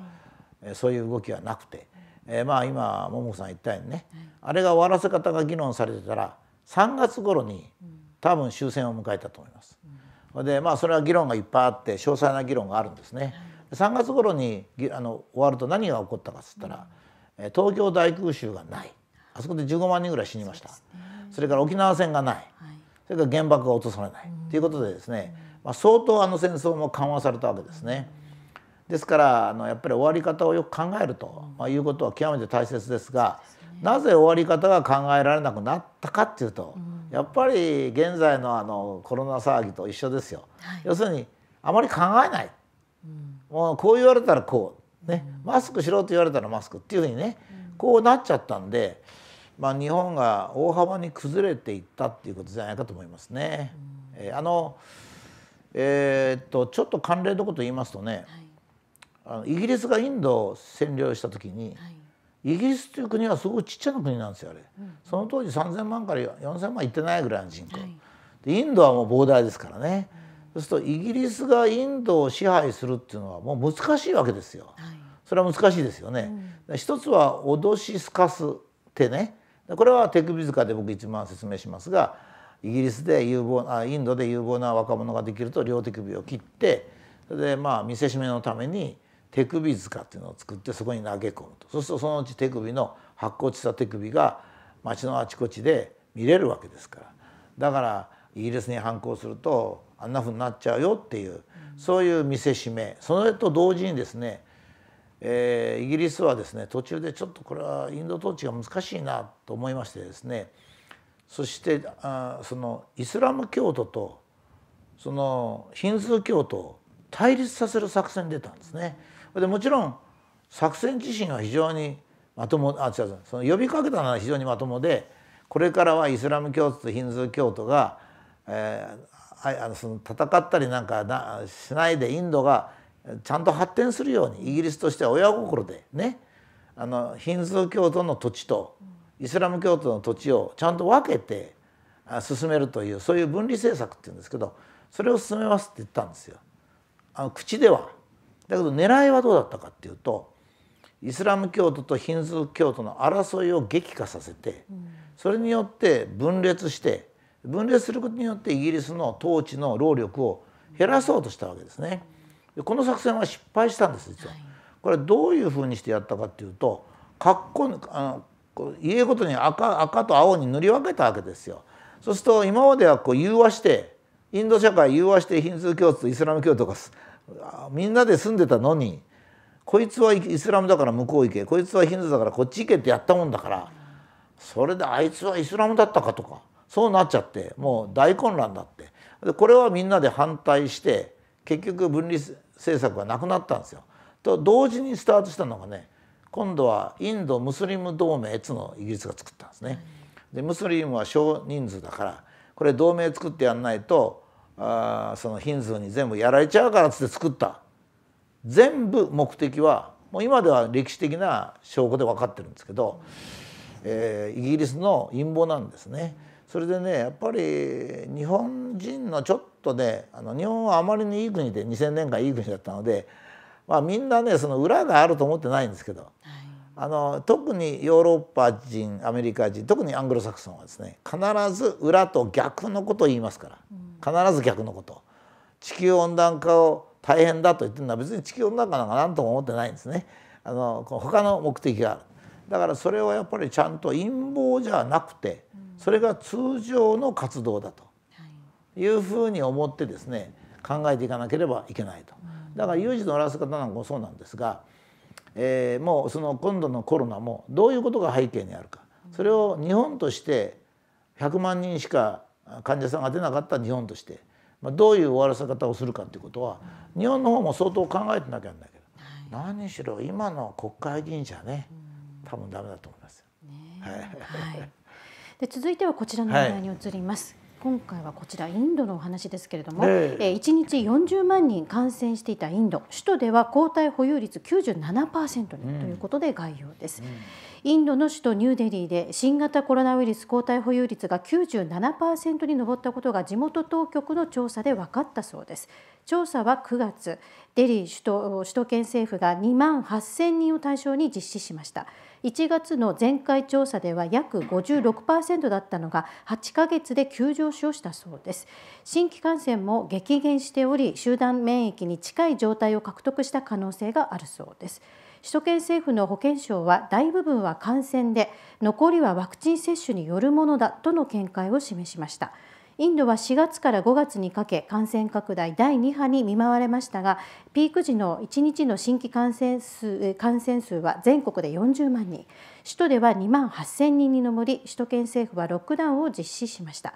はい、そういう動きはなくて、えー、まあ今桃子さん言ったようにね、はい、あれが終わらせ方が議論されてたら3月頃に多分終戦を迎えたと思います。うん、でまあそれは議論がいっぱいあって詳細な議論があるんですね。はい、3月頃にあの終わると何が起こったかっつったら、うん東京大空襲がないあそこで15万人ぐらい死にましたそれから沖縄戦がない、それから原爆が落とされないということでですね、まあ、相当あの戦争も緩和されたわけですね。ですからあのやっぱり終わり方をよく考えると、まあ、いうことは極めて大切ですが、ね、なぜ終わり方が考えられなくなったかっていうと、うん、やっぱり現在のあのコロナ騒ぎと一緒ですよ。はい、要するにあまり考えない、うん、もうこう言われたらこうね、マスクしろと言われたらマスクっていうふうにねこうなっちゃったんで、まあ、日本が大幅に崩れていったっていうことじゃないかと思いますね。えー、あのえー、っとちょっと関連のこと言いますとね、はい、あのイギリスがインドを占領した時に、はいイギリスという国はすごいちっちゃな国なんですよあれ、うん、その当時3,000万から4,000万いってないぐらいの人口、はい、インドはもう膨大ですからね、うそうするとイギリスがインドを支配するっていうのはもう難しいわけですよ。はい、それは難しいですよね。うん、一つは脅しすかすってねこれは手首塚で僕一番説明しますがイギリスで有望なインドで有望な若者ができると両手首を切ってそれでまあ見せしめのために手首塚っていうのを作ってそこに投げ込むとそうするとそのうち手首の発光した手首が街のあちこちで見れるわけですからだからイギリスに反抗するとあんなふうになっちゃうよっていうそういう見せしめそれと同時にですね、えイギリスはですね途中でちょっとこれはインド統治が難しいなと思いましてですねそしてあそのイスラム教徒とそのヒンズー教徒を対立させる作戦出たんですね。でもちろん作戦自身は非常にまともあ違うその呼びかけたのは非常にまともでこれからはイスラム教徒とヒンズー教徒が、えー、はいあのその戦ったりなんかなしないでインドがちゃんと発展するようにイギリスとしては親心でねあのヒンズー教徒の土地とイスラム教徒の土地をちゃんと分けて進めるというそういう分離政策っていうんですけどそれを進めますって言ったんですよあの口では。だけど狙いはどうだったかっていうとイスラム教徒とヒンズー教徒の争いを激化させてそれによって分裂して分裂することによってイギリスの統治の労力を減らそうとしたわけですね。でこの作戦は失敗したんです実は。これどういうふうにしてやったかっていうと格好あの家ごとに赤赤と青に塗り分けたわけですよ。そうすると今まではこう融和してインド社会融和してヒンズー教徒イスラム教徒がみんなで住んでたのにこいつはイスラムだから向こう行けこいつはヒンズーだからこっち行けってやったもんだからそれであいつはイスラムだったかとか。そうなっちゃってもう大混乱だってでこれはみんなで反対して結局分離政策がなくなったんですよ。と同時にスタートしたのがね今度はインドムスリム同盟っつのイギリスが作ったんですね。でムスリムは少人数だからこれ同盟作ってやんないとあそのヒンズーに全部やられちゃうからっつって作った全部目的はもう今では歴史的な証拠で分かってるんですけど、えー、イギリスの陰謀なんですね。それでねやっぱり日本人のちょっとねあの日本はあまりにいい国で2000年間いい国だったので、まあ、みんなねその裏があると思ってないんですけど、はい、あの特にヨーロッパ人アメリカ人特にアングロサクソンはですね必ず裏と逆のことを言いますから必ず逆のこと。地球温暖化を大変だと言ってるのは別に地球温暖化なんか何とも思ってないんですね。あの他の目的があるだからそれをやっぱりちゃんと陰謀じゃなくて、うんそれが通常の活動だというふうに思ってですね考えていかなければいけないと。だから有事の表す方なんかもそうなんですが、えー、もうその今度のコロナもどういうことが背景にあるかそれを日本として100万人しか患者さんが出なかった日本としてどういう終わらせ方をするかということは日本の方も相当考えてなきゃなんだけど、はい、何しろ今の国会議員じゃね多分ダメだと思います。ねはいで続いてはこちらの話題に移ります。はい今回はこちらインドのお話ですけれども、ええ1日40万人感染していたインド首都では抗体保有率97%にということで概要です、うんうん、インドの首都ニューデリーで新型コロナウイルス抗体保有率が97%に上ったことが地元当局の調査で分かったそうです調査は9月デリー首都首都圏政府が2万8000人を対象に実施しました1月の前回調査では約56%だったのが8ヶ月で急上昇したそうです新規感染も激減しており集団免疫に近い状態を獲得した可能性があるそうです首都圏政府の保健省は大部分は感染で残りはワクチン接種によるものだとの見解を示しました。インドは4月から5月にかけ感染拡大第2波に見舞われましたがピーク時の1日の新規感染数感染数は全国で40万人首都では2万8000人に上り首都圏政府はロックダウンを実施しました。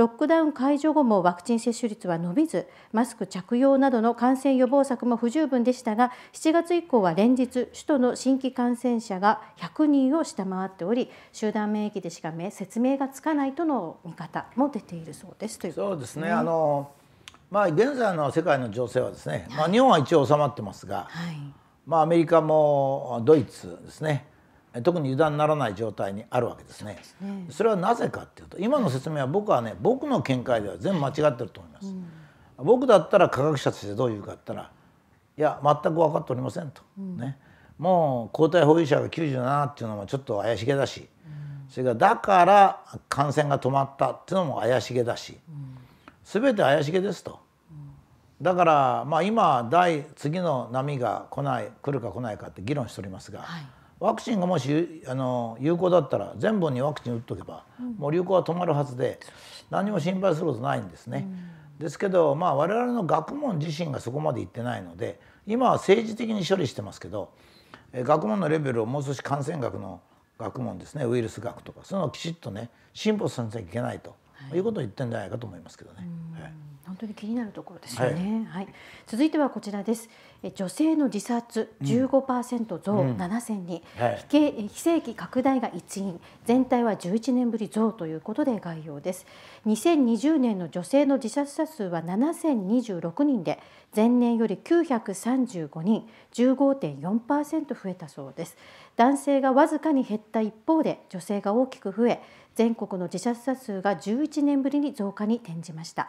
ロックダウン解除後もワクチン接種率は伸びずマスク着用などの感染予防策も不十分でしたが7月以降は連日首都の新規感染者が100人を下回っており集団免疫でしか説明がつかないとの見方も出ているそうですということですね。そうですねあのまあ、現在の世界の情勢はですね、まあ、日本は一応収まってますが、はいまあ、アメリカもドイツですね特に油断ならない状態にあるわけですね。そ、れはなぜかっていうと今の説明は僕はね僕の見解では全部間違ってると思います。僕だったら科学者としてどういうかって言ったらいや全く分かっておりませんと、ねもう抗体保有者が97っていうのもちょっと怪しげだし、それがだから感染が止まったっていうのも怪しげだし、べて怪しげですと。だからまあ今第次の波が来ない来るか来ないかって議論しておりますが。はいワクチンがもしあの有効だったら全部にワクチン打っとけば、うん、もう流行は止まるはずで何も心配することないんですね。うん、ですけど、まあ、我々の学問自身がそこまでいってないので今は政治的に処理してますけど学問のレベルをもう少し感染学の学問ですねウイルス学とかそういうのをきちっとね進歩させなきゃいけないと、はい、いうことを言ってんじゃないかと思いますけどね。はい、本当に気になるところですよね、はい、はい、続いてはこちらです女性の自殺15%増7選に、うんはい、非正規拡大が一因全体は11年ぶり増ということで概要です2020年の女性の自殺者数は7026人で前年より935人15.4%増えたそうです男性がわずかに減った一方で女性が大きく増え全国の自殺者数が11年ぶりに増加に転じました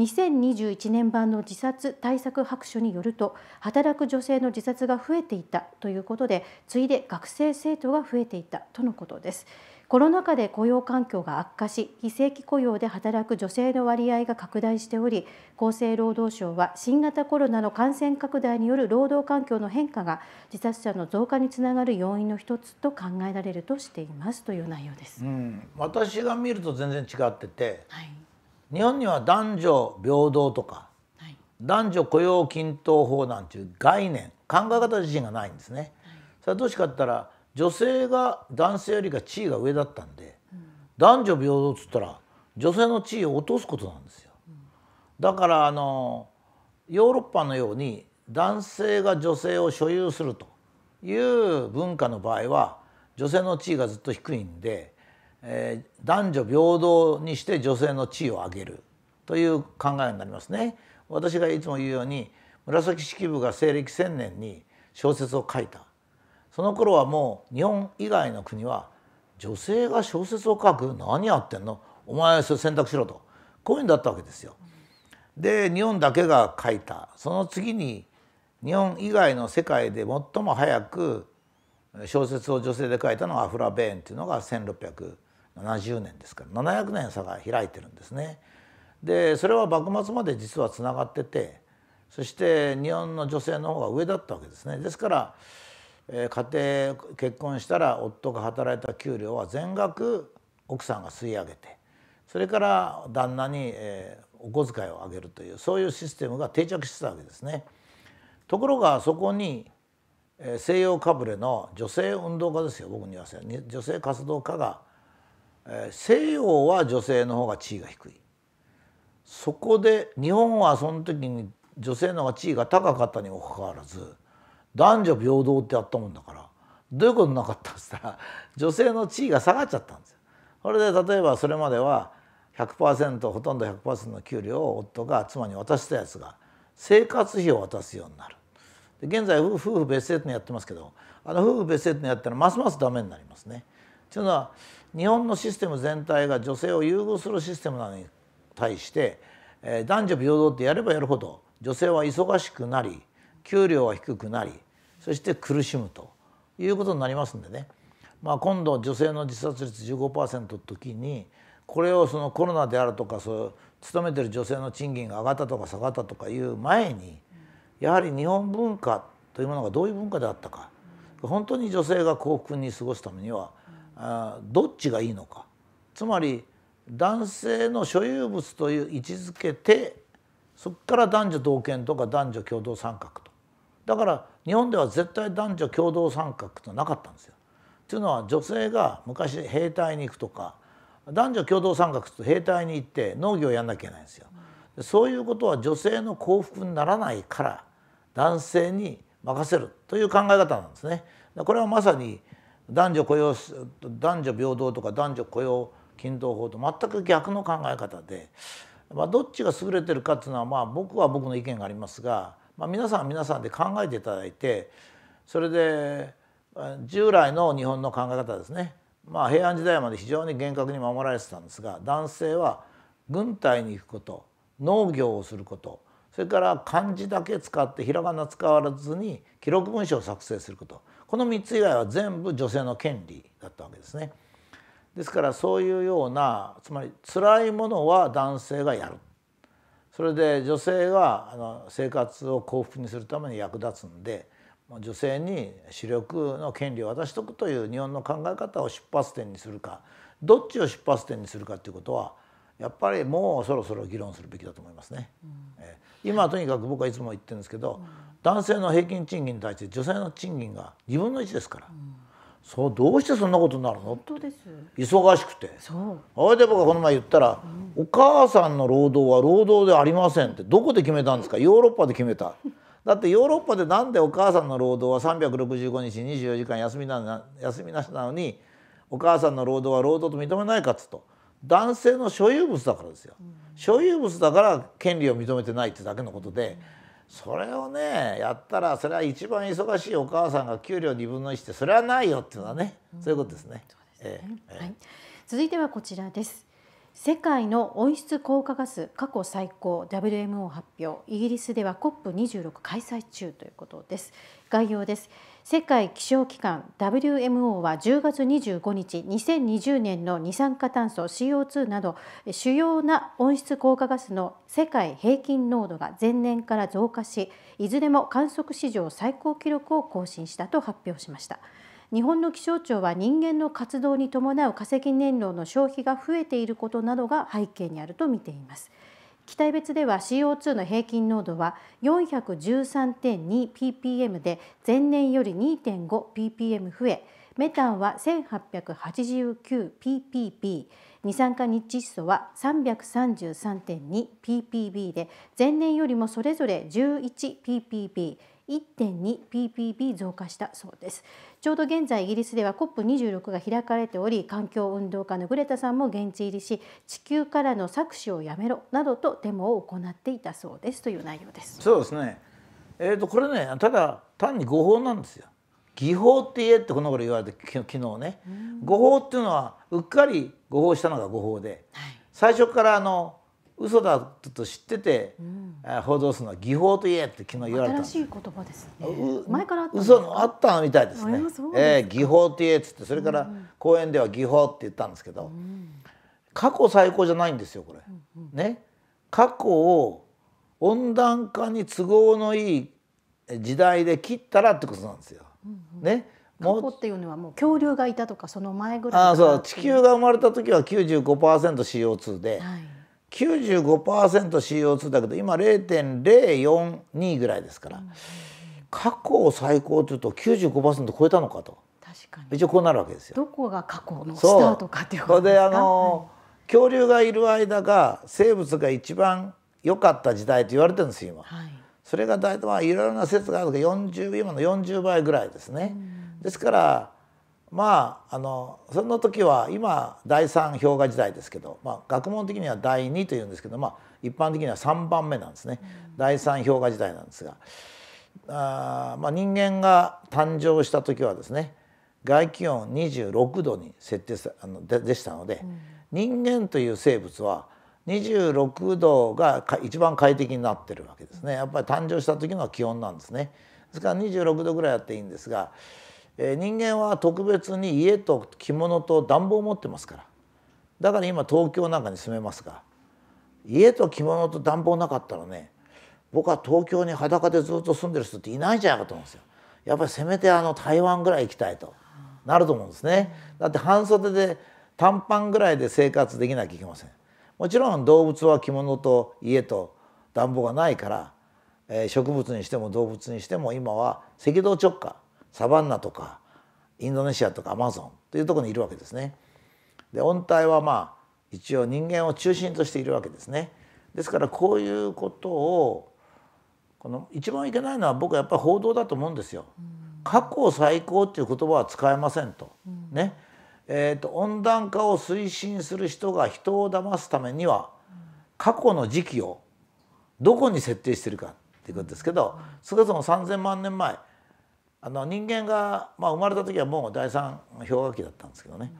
2021年版の自殺対策白書によると働く女性の自殺が増えていたということで次いで学生生徒が増えていたとのことです。コロナ禍で雇用環境が悪化し非正規雇用で働く女性の割合が拡大しており厚生労働省は新型コロナの感染拡大による労働環境の変化が自殺者の増加につながる要因の一つと考えられるとしていますという内容です、うん、私が見ると全然違ってて、はい、日本には男女平等とか、はい、男女雇用均等法なんていう概念考え方自身がないんですね。はい、それはどうしかったら女性が男性よりが地位が上だったんで、うん、男女平等っつったら女性の地位を落とすことなんですよ。うん、だからあのヨーロッパのように男性が女性を所有するという文化の場合は女性の地位がずっと低いんでえー、男女平等にして女性の地位を上げるという考えになりますね。私がいつも言うように紫式部が西暦1000年に小説を書いたその頃はもう日本以外の国は女性が小説を書く何やってんのお前それ選択しろとこういうんだったわけですよ。で日本だけが書いたその次に日本以外の世界で最も早く小説を女性で書いたのがアフラ・ベーンっていうのが1600。70年ですから700年差が開いてるんですね。でそれは幕末まで実はつながっててそして日本の女性の方が上だったわけですね。ですから家庭結婚したら夫が働いた給料は全額奥さんが吸い上げてそれから旦那にお小遣いをあげるというそういうシステムが定着してたわけですね。ところがそこに西洋かぶれの女性運動家ですよ僕に言わせ女性活動家が西洋は女性の方が地位が低いそこで日本はその時に女性の方が地位が高かったにもかかわらず男女平等ってやったもんだからどういうことなかったっつったら女性の地位が下がっちゃったんですよ。それで例えばそれまでは100%ほとんど100%の給料を夫が妻に渡したやつが生活費を渡すようになる。で現在夫婦別姓ってのやってますけどあの夫婦別姓ってのやったらますますダメになりますね。というのは日本のシステム全体が女性を優遇するシステムなのに対して、えー、男女平等ってやればやるほど女性は忙しくなり給料は低くなりそして苦しむということになりますんでね、まあ、今度女性の自殺率15%の時にこれをそのコロナであるとかそう勤めてる女性の賃金が上がったとか下がったとかいう前にやはり日本文化というものがどういう文化であったか本当に女性が幸福に過ごすためにはあどっちがいいのかつまり男性の所有物という位置づけてそこから男女同権とか男女共同参画とだから日本では絶対男女共同参画となかったんですよ。というのは女性が昔兵隊に行くとか男女共同参画と兵隊に行って農業をやんなきゃいけないんですよ。そういうことは女性の幸福にならないから男性に任せるという考え方なんですね。これはまさに男女雇用男女平等とか男女雇用均等法と全く逆の考え方で、まあ、どっちが優れてるかっていうのは、まあ、僕は僕の意見がありますが、まあ、皆さん皆さんで考えていただいてそれで従来の日本の考え方ですね、まあ、平安時代まで非常に厳格に守られてたんですが男性は軍隊に行くこと農業をすることそれから漢字だけ使ってひらがな使わずに記録文書を作成することこの3つ以外は全部女性の権利だったわけですね。ですからそういうようなつまり辛いものは男性がやるそれで女性があの生活を幸福にするために役立つんで女性に主力の権利を渡しとくという日本の考え方を出発点にするかどっちを出発点にするかということはやっぱりもうそろそろ議論するべきだと思いますね。うん、今とにかく僕はいつも言ってるんですけど、うん男性の平均賃金に対して女性の賃金が2分の1ですから、うん、そうどうしてそんなことになるの忙しくてそれで僕はこの前言ったら、うん、お母さんの労働は労働ではありません」ってどこで決めたんですかヨーロッパで決めた。だってヨーロッパでなんでお母さんの労働は365日24時間休みな休みなしなのにお母さんの労働は労働と認めないかっつうと男性の所有物だからですよ、うん、所有物だから権利を認めてないってだけのことで。うんそれをねやったらそれは一番忙しいお母さんが給料二分の一ってそれはないよっていうのはね、うん、そういうことですね。すねええはい、続いてはこちらです。世界の温室効果ガス過去最高 WMO 発表イギリスでは COP26 開催中ということです概要です世界気象機関 WMO は10月25日2020年の二酸化炭素 CO2 など主要な温室効果ガスの世界平均濃度が前年から増加しいずれも観測史上最高記録を更新したと発表しました。日本の気象庁は人間の活動に伴う化石燃料の消費が増えていることなどが背景にあると見ています。機体別では CO2 の平均濃度は 413.2ppm で前年より 2.5ppm 増えメタンは 1889ppb 二酸化日窒素は 333.2ppb で前年よりもそれぞれ 11ppb 1.2ppb 増加したそうですちょうど現在イギリスでは COP26 が開かれており環境運動家のグレタさんも現地入りし地球からの搾取をやめろなどとデモを行っていたそうですという内容ですそうですねえーと、これねただ単に誤報なんですよ偽報って言えってこの頃言われて昨日ね誤報っていうのはうっかり誤報したのが誤報で、はい、最初からあの嘘だと知ってて、うん、報道するのは技法と言えって昨日言われた新しい言葉ですね前からあった嘘のあったみたいですねええー、偽報と言えっつってそれから講演では技法って言ったんですけど、うん、過去最高じゃないんですよこれ、うんうん、ね過去を温暖化に都合のいい時代で切ったらってことなんですよ、うんうん、ね過去っていうのはもう恐竜がいたとかその前ぐらいあそう地球が生まれた時は 95%CO2 で、はい 95%CO2 だけど今0.042ぐらいですから、うん、過去最高というと95%超えたのかと一応こうなるわけですよ。どこが過去のスタートかっていうことで恐竜がいる間が生物が一番良かった時代と言われてるんです今、はい、それが大体まあいろいろな説があるけど40今の40倍ぐらいですね。うん、ですからまああのその時は今第三氷河時代ですけど、まあ、学問的には第二というんですけど、まあ、一般的には3番目なんですね、うん、第三氷河時代なんですがあ、まあ、人間が誕生した時はですね外気温26度に設定さあのででしたので、うん、人間という生物は26度が一番快適になってるわけですねやっぱり誕生した時の気温なんですね。ですから26度ぐらいやっていいんですがえ人間は特別に家と着物と暖房を持ってますからだから今東京なんかに住めますが家と着物と暖房なかったらね僕は東京に裸でずっと住んでる人っていないんじゃないかと思うんですよ。やっぱりせめてあの台湾ぐらい行きたいとなると思うんですね。だって半袖で短パンぐらいで生活できなきゃいけません。もちろん動物は着物と家と暖房がないから、えー、植物にしても動物にしても今は赤道直下サバンナとかインドネシアとかアマゾンというところにいるわけですね。で温帯はまあ一応人間を中心としているわけですね。ですからこういうことをこの一番いけないのは僕はやっぱり報道だと思うんですよ。過去最高っていう言葉は使えませんと。ね。えーと、温暖化を推進する人が人を騙すためには過去の時期をどこに設定してるかっていうことですけどそれこそ3,000万年前あの人間が、まあ、生まれた時はもう第三氷河期だったんですけどね、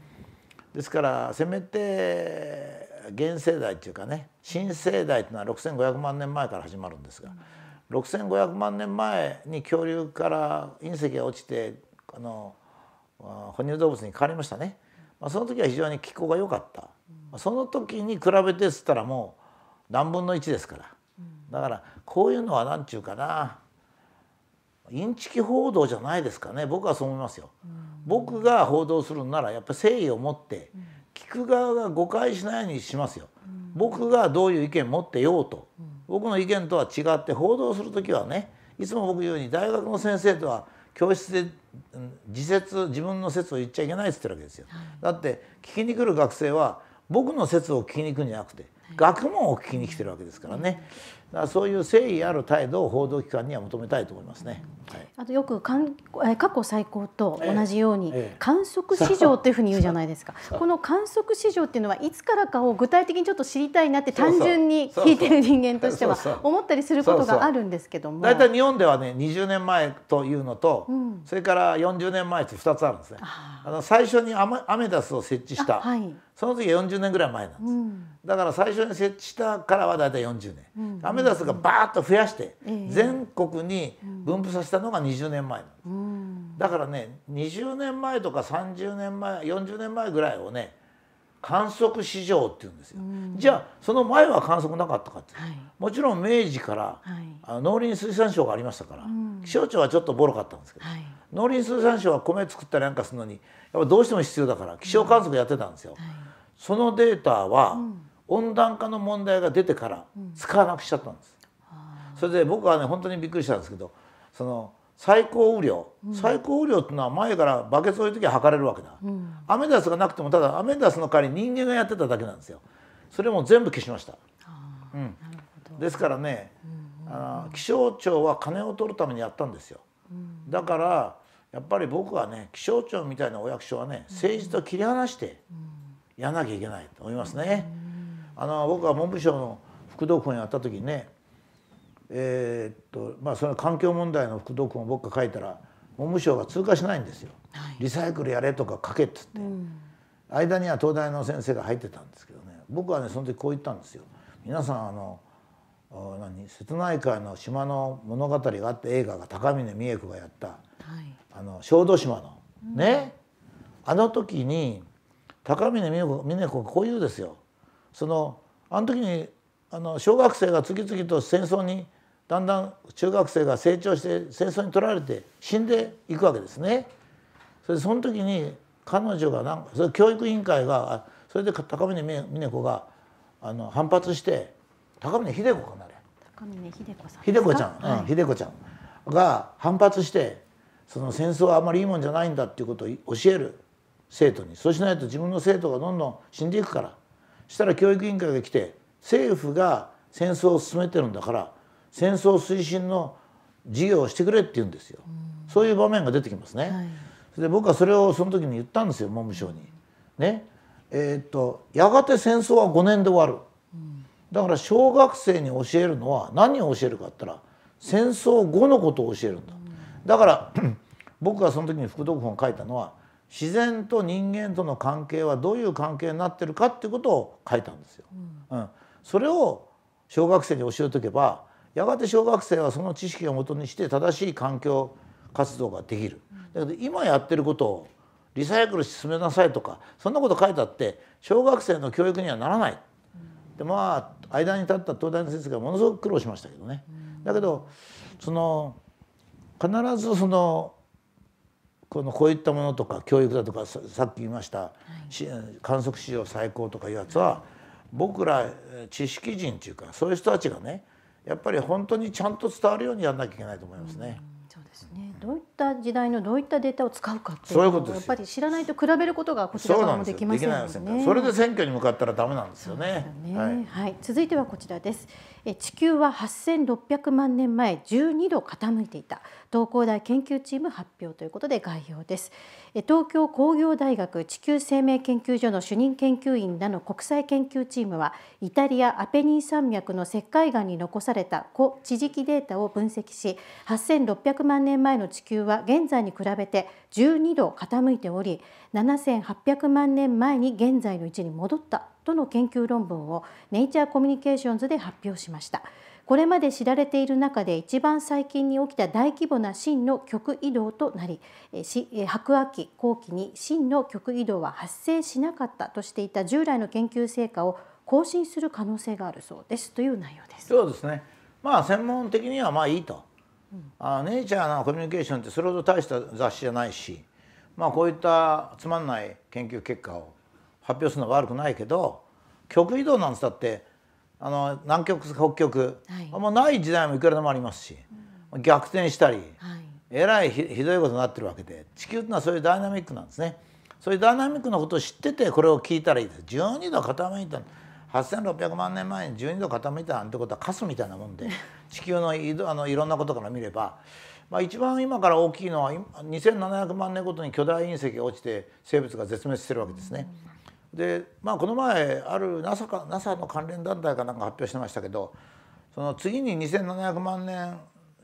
ですからせめて現世代っていうかね新世代っていうのは6,500万年前から始まるんですが、うん、6,500万年前に恐竜から隕石が落ちてあの哺乳動物に変わりましたね、まあ、その時は非常に気候が良かった、うん、その時に比べてっつったらもう何分の1ですから、だからこういうのは何ちゅうかなインチキ報道じゃないですかね僕はそう思いますよ。僕が報道するならやっぱり誠意を持って聞く側が誤解しないようにしますよ。僕がどういう意見持ってようと僕の意見とは違って報道する時はねいつも僕言うように大学の先生とは教室で自説自分の説を言っちゃいけないって言ってるわけですよ。だって聞きに来る学生は僕の説を聞きに行くんじゃなくて学問を聞きに来てるわけですからね、だそういう誠意ある態度を報道機関には求めたいと思いますね。はい、あとよくかん過去最高と同じように、観測市場というふうに言うじゃないですかこの観測市場っていうのはいつからかを具体的にちょっと知りたいなって単純に聞いてる人間としては思ったりすることがあるんですけども大体日本ではね20年前というのと、うん、それから40年前って2つあるんですね。あの最初にアメダスを設置した、はい、その次40年ぐらい前なんです、うん、だから最初に設置したからは大体40年、うん、アメダスがバーッと増やして、全国に分布させたのが20年前なんです、だからね20年前とか30年前40年前ぐらいをね観測史上って言うんですよ、うん、じゃあその前は観測なかったかって、はい、もちろん明治から、はい、農林水産省がありましたから、うん、気象庁はちょっとボロかったんですけど、はい、農林水産省は米作ったりなんかするのにやっぱどうしても必要だから気象観測やってたんですよ。そのデータは、温暖化の問題が出てから使わなくしちゃったんです。それで僕はね本当にびっくりしたんですけどその最高雨量、うん、最高雨量っていうのは前からバケツを置い時は測れるわけだ、うん、アメダスがなくてもただアメダスの代わり人間がやってただけなんですよそれも全部消しました、うん、ですからね、うんうん、気象庁は金を取るためにやったんですよ、うん、だからやっぱり僕はね気象庁みたいなお役所はね政治と切り離してやらなきゃいけないと思いますね、あの僕は文部省の副道官やった時にねえー、っとまあ、その環境問題の副読本を僕が書いたら文部省が通過しないんですよ。はい、リサイクルやれとか書けっつって、うん、間には東大の先生が入ってたんですけどね僕はねその時こう言ったんですよ。皆さんあの何瀬戸内海の島の物語があって映画が高峰三重子がやった、はい、あの小豆島の、うん、ねあの時に高峰美恵子がこう言うですよ。そのあの時にあの小学生が次々と戦争にだんだん中学生が成長して戦争に取られて死んでいくわけですね。それでその時に彼女がなんかそれ教育委員会がそれで高峰峰子があの反発して高峰秀子かなれ高峰秀子さん秀子ちゃん、はい、秀子ちゃんが反発してその戦争はあまりいいもんじゃないんだっていうことを教える生徒にそうしないと自分の生徒がどんどん死んでいくからしたら教育委員会が来て政府が戦争を進めてるんだから戦争推進の事業をしてくれって言うんですよ、そういう場面が出てきますね、はい、で僕はそれをその時に言ったんですよ文部省に。ねえー、っとやがて戦争は5年で終わる、だから小学生に教えるのは何を教えるかって言ったら戦争後のことを教えるんだ、だから 僕がその時に副読本を書いたのは自然と人間との関係はどういう関係になってるかっていうことを書いたんですよ。うん、それを小学生に教えとけばやがて小学生はその知識をもとにして正しい環境活動ができる。だけど今やってることをリサイクル進めなさいとかそんなこと書いてあって小学生の教育にはならない。でまあ間に立った東大の先生がものすごく苦労しましたけどね。だけどその必ずそのこのこういったものとか教育だとかさっき言いました、観測史上最高とかいうやつは僕ら知識人っていうかそういう人たちがねやっぱり本当にちゃんと伝わるようにやらなきゃいけないと思いますね。うん、そうですね。どういった時代のどういったデータを使うかっていうことをやっぱり知らないと比べることがこちら側もできませんよね。それで選挙に向かったらダメなんですよね。よねはい、はい、続いてはこちらです。え地球は8600万年前12度傾いていた。東工大研究チーム発表ということで概要です東京工業大学地球生命研究所の主任研究員らの国際研究チームはイタリアアペニー山脈の石灰岩に残された古地磁気データを分析し8600万年前の地球は現在に比べて12度傾いており7800万年前に現在の位置に戻ったとの研究論文をネイチャーコミュニケーションズで発表しました。これまで知られている中で一番最近に起きた大規模な真の極移動となり白亜紀後期に真の極移動は発生しなかったとしていた従来の研究成果を更新する可能性があるそうですという内容です。そうですねまあ専門的にはまあいいと、うん、あネイチャーなコミュニケーションってそれほど大した雑誌じゃないし、まあ、こういったつまんない研究結果を発表するのは悪くないけど極移動なんつったってあの南極北極、はい、あんまない時代もいくらでもありますし、うん、逆転したり、はい、えらいひどいことになってるわけで地球ってのはそういうダイナミックなんですね。そういうダイナミックなことを知っててこれを聞いたらいいです。12度傾いた8600万年前に12度傾いたなんてことはカスみたいなもんで 地球のいあのいろんなことから見れば、まあ、一番今から大きいのは2700万年ごとに巨大隕石が落ちて生物が絶滅してるわけですね。うんで、まあ、この前ある NASA, か NASA の関連団体かなんか発表してましたけどその次に2700万年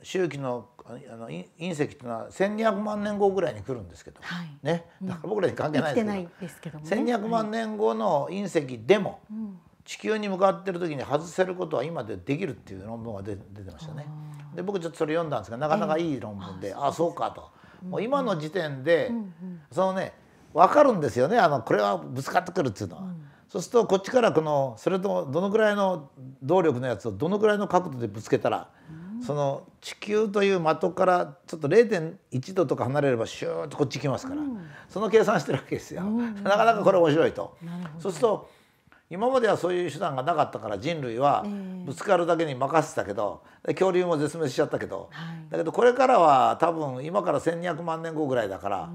周期のあの隕石っていうのは1200万年後ぐらいに来るんですけど、はい、ね、だから僕らに関係ないですけど,、うね、1200万年後の隕石でも、地球に向かってる時に外せることは今でできるっていう論文が出出てましたね。で僕ちょっとそれ読んだんですがなかなかいい論文で、えー、ああそうかと。もう今の時点で、そのね分かるんですよねあのこれはぶつかってくるっていうのは。うん、そうするとこっちからこのそれとどのぐらいの動力のやつをどのぐらいの角度でぶつけたら、うん、その地球という的からちょっと0.1度とか離れればシューッとこっち来ますから、うん、その計算してるわけですよ。なかなかこれ面白いと。そうすると今まではそういう手段がなかったから人類はぶつかるだけに任せてたけど、えー、恐竜も絶滅しちゃったけど、はい、だけどこれからは多分今から1,200万年後ぐらいだから。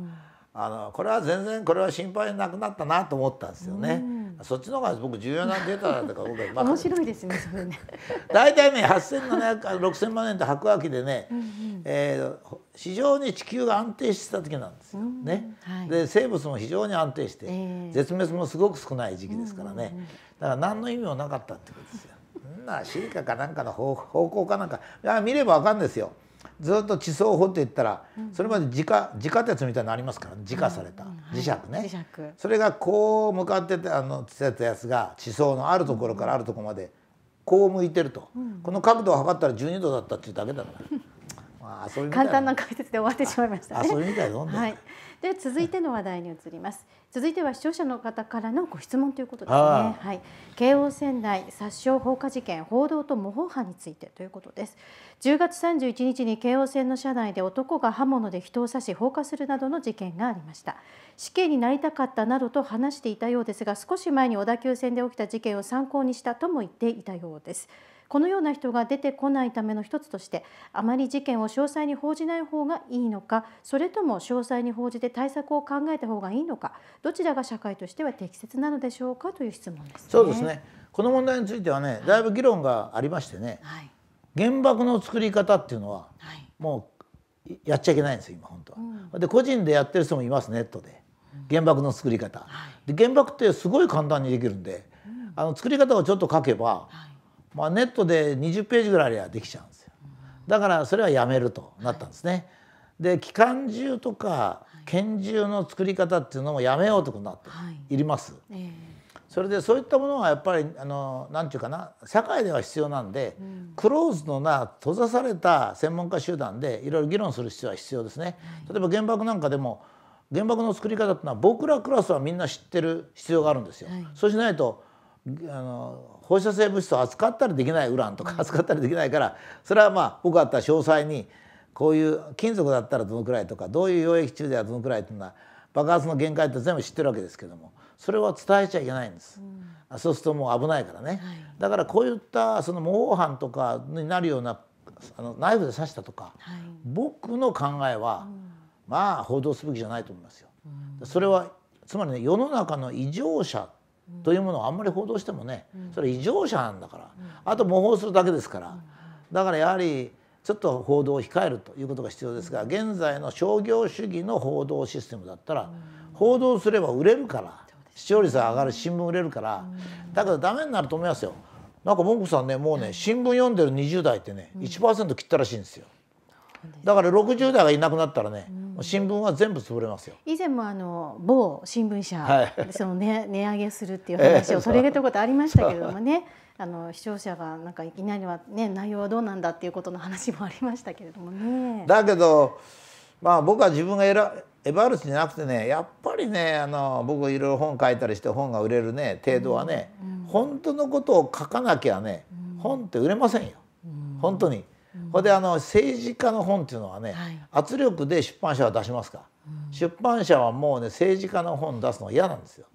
あのこれは全然これは心配なくなったなと思ったんですよね。そっちの方が僕重要なデータだとか僕は 面白いですねそれね。大体ね八7 0 0 6000万年て白亜紀でね、うんうん、えー、非常に地球が安定してた時なんですよ、ね。はい、で生物も非常に安定して、えー、絶滅もすごく少ない時期ですからね、だから何の意味もなかったってことですよ。なシリカかなんかの方向かなんか見ればわかるんですよ。ずっと地層を掘っていったら、それまで自家自家鉄みたいなのありますから自家された、磁石ねそれがこう向かっててあのつやたやつが地層のあるところからあるところまでこう向いてると、この角度を測ったら12度だったっていうだけだから、まあ、そういう簡単な解説で終わってしまいました、ね、あそみたいなんで続いての話題に移ります。続いては視聴者の方からのご質問ということですね。はい、京王線内殺傷放火事件、報道と模倣犯についてということです。10月31日に京王線の車内で男が刃物で人を刺し放火するなどの事件がありました。死刑になりたかったなどと話していたようですが、少し前に小田急線で起きた事件を参考にしたとも言っていたようです。このような人が出てこないための一つとしてあまり事件を詳細に報じない方がいいのかそれとも詳細に報じて対策を考えた方がいいのかどちらが社会としては適切なのでしょうかという質問です、ね、そうですねこの問題についてはねだいぶ議論がありましてね、はい、原爆の作り方っていうのは、はい、もうやっちゃいけないんですよ今本当は。うん、で個人でやってる人もいますネットで原爆の作り方。うん、で原爆ってすごい簡単にできるんで、うん、あの作り方をちょっと書けば、はいまあ、ネットで20ページぐらいありゃできちゃうんですよだからそれはやめるとなったんですね。で機関銃とか拳銃の作り方っていうのもやめようとなっていります。えー、それでそういったものはやっぱりあのなんていうかな社会では必要なんで、うん、クローズのな閉ざされた専門家集団でいろいろ議論する必要は必要ですね。はい、例えば原爆なんかでも原爆の作り方っていうのは僕らクラスはみんな知ってる必要があるんですよ。はい、そうしないとあの放射性物質を扱ったりできないウランとか扱ったりできないからそれはまあ僕だったら詳細にこういう金属だったらどのくらいとかどういう溶液中ではどのくらいというのは爆発の限界って全部知ってるわけですけどもそれは伝えちゃいけないんです、うん、そうするともう危ないからね、はい、だからこういったその模倣犯とかになるようなあのナイフで刺したとか、はい、僕の考えは、うん、まあ報道すべきじゃないと思いますよ。うん、それはつまりね世の中の異常者というものをあんまり報道してもねそれ異常者なんだからあと模倣するだけですからだからやはりちょっと報道を控えるということが必要ですが現在の商業主義の報道システムだったら報道すれば売れるから視聴率が上がる新聞売れるからだけどダメになると思いますよ。なんか文句さんねもうね新聞読んでる20代ってね1%切ったらしいんですよ。だから60代がいなくなったらね、新聞は全部潰れますよ以前もあの某新聞社、はい、その値値上げするっていう話を取り上げたことありましたけれどもね。あの視聴者がなんかいきなりは、ね、内容はどうなんだっていうことの話もありましたけれどもね。だけど、まあ、僕は自分がエバールスじゃなくてねやっぱりねあの僕いろいろ本書いたりして本が売れるね程度はね、うんうん、本当のことを書かなきゃね、うん、本って売れませんよ、うん、本当に。ほであの政治家の本っていうのはね、圧力で出版社は出しますから、出版社はもうね政治家の本出すのは嫌なんですよ、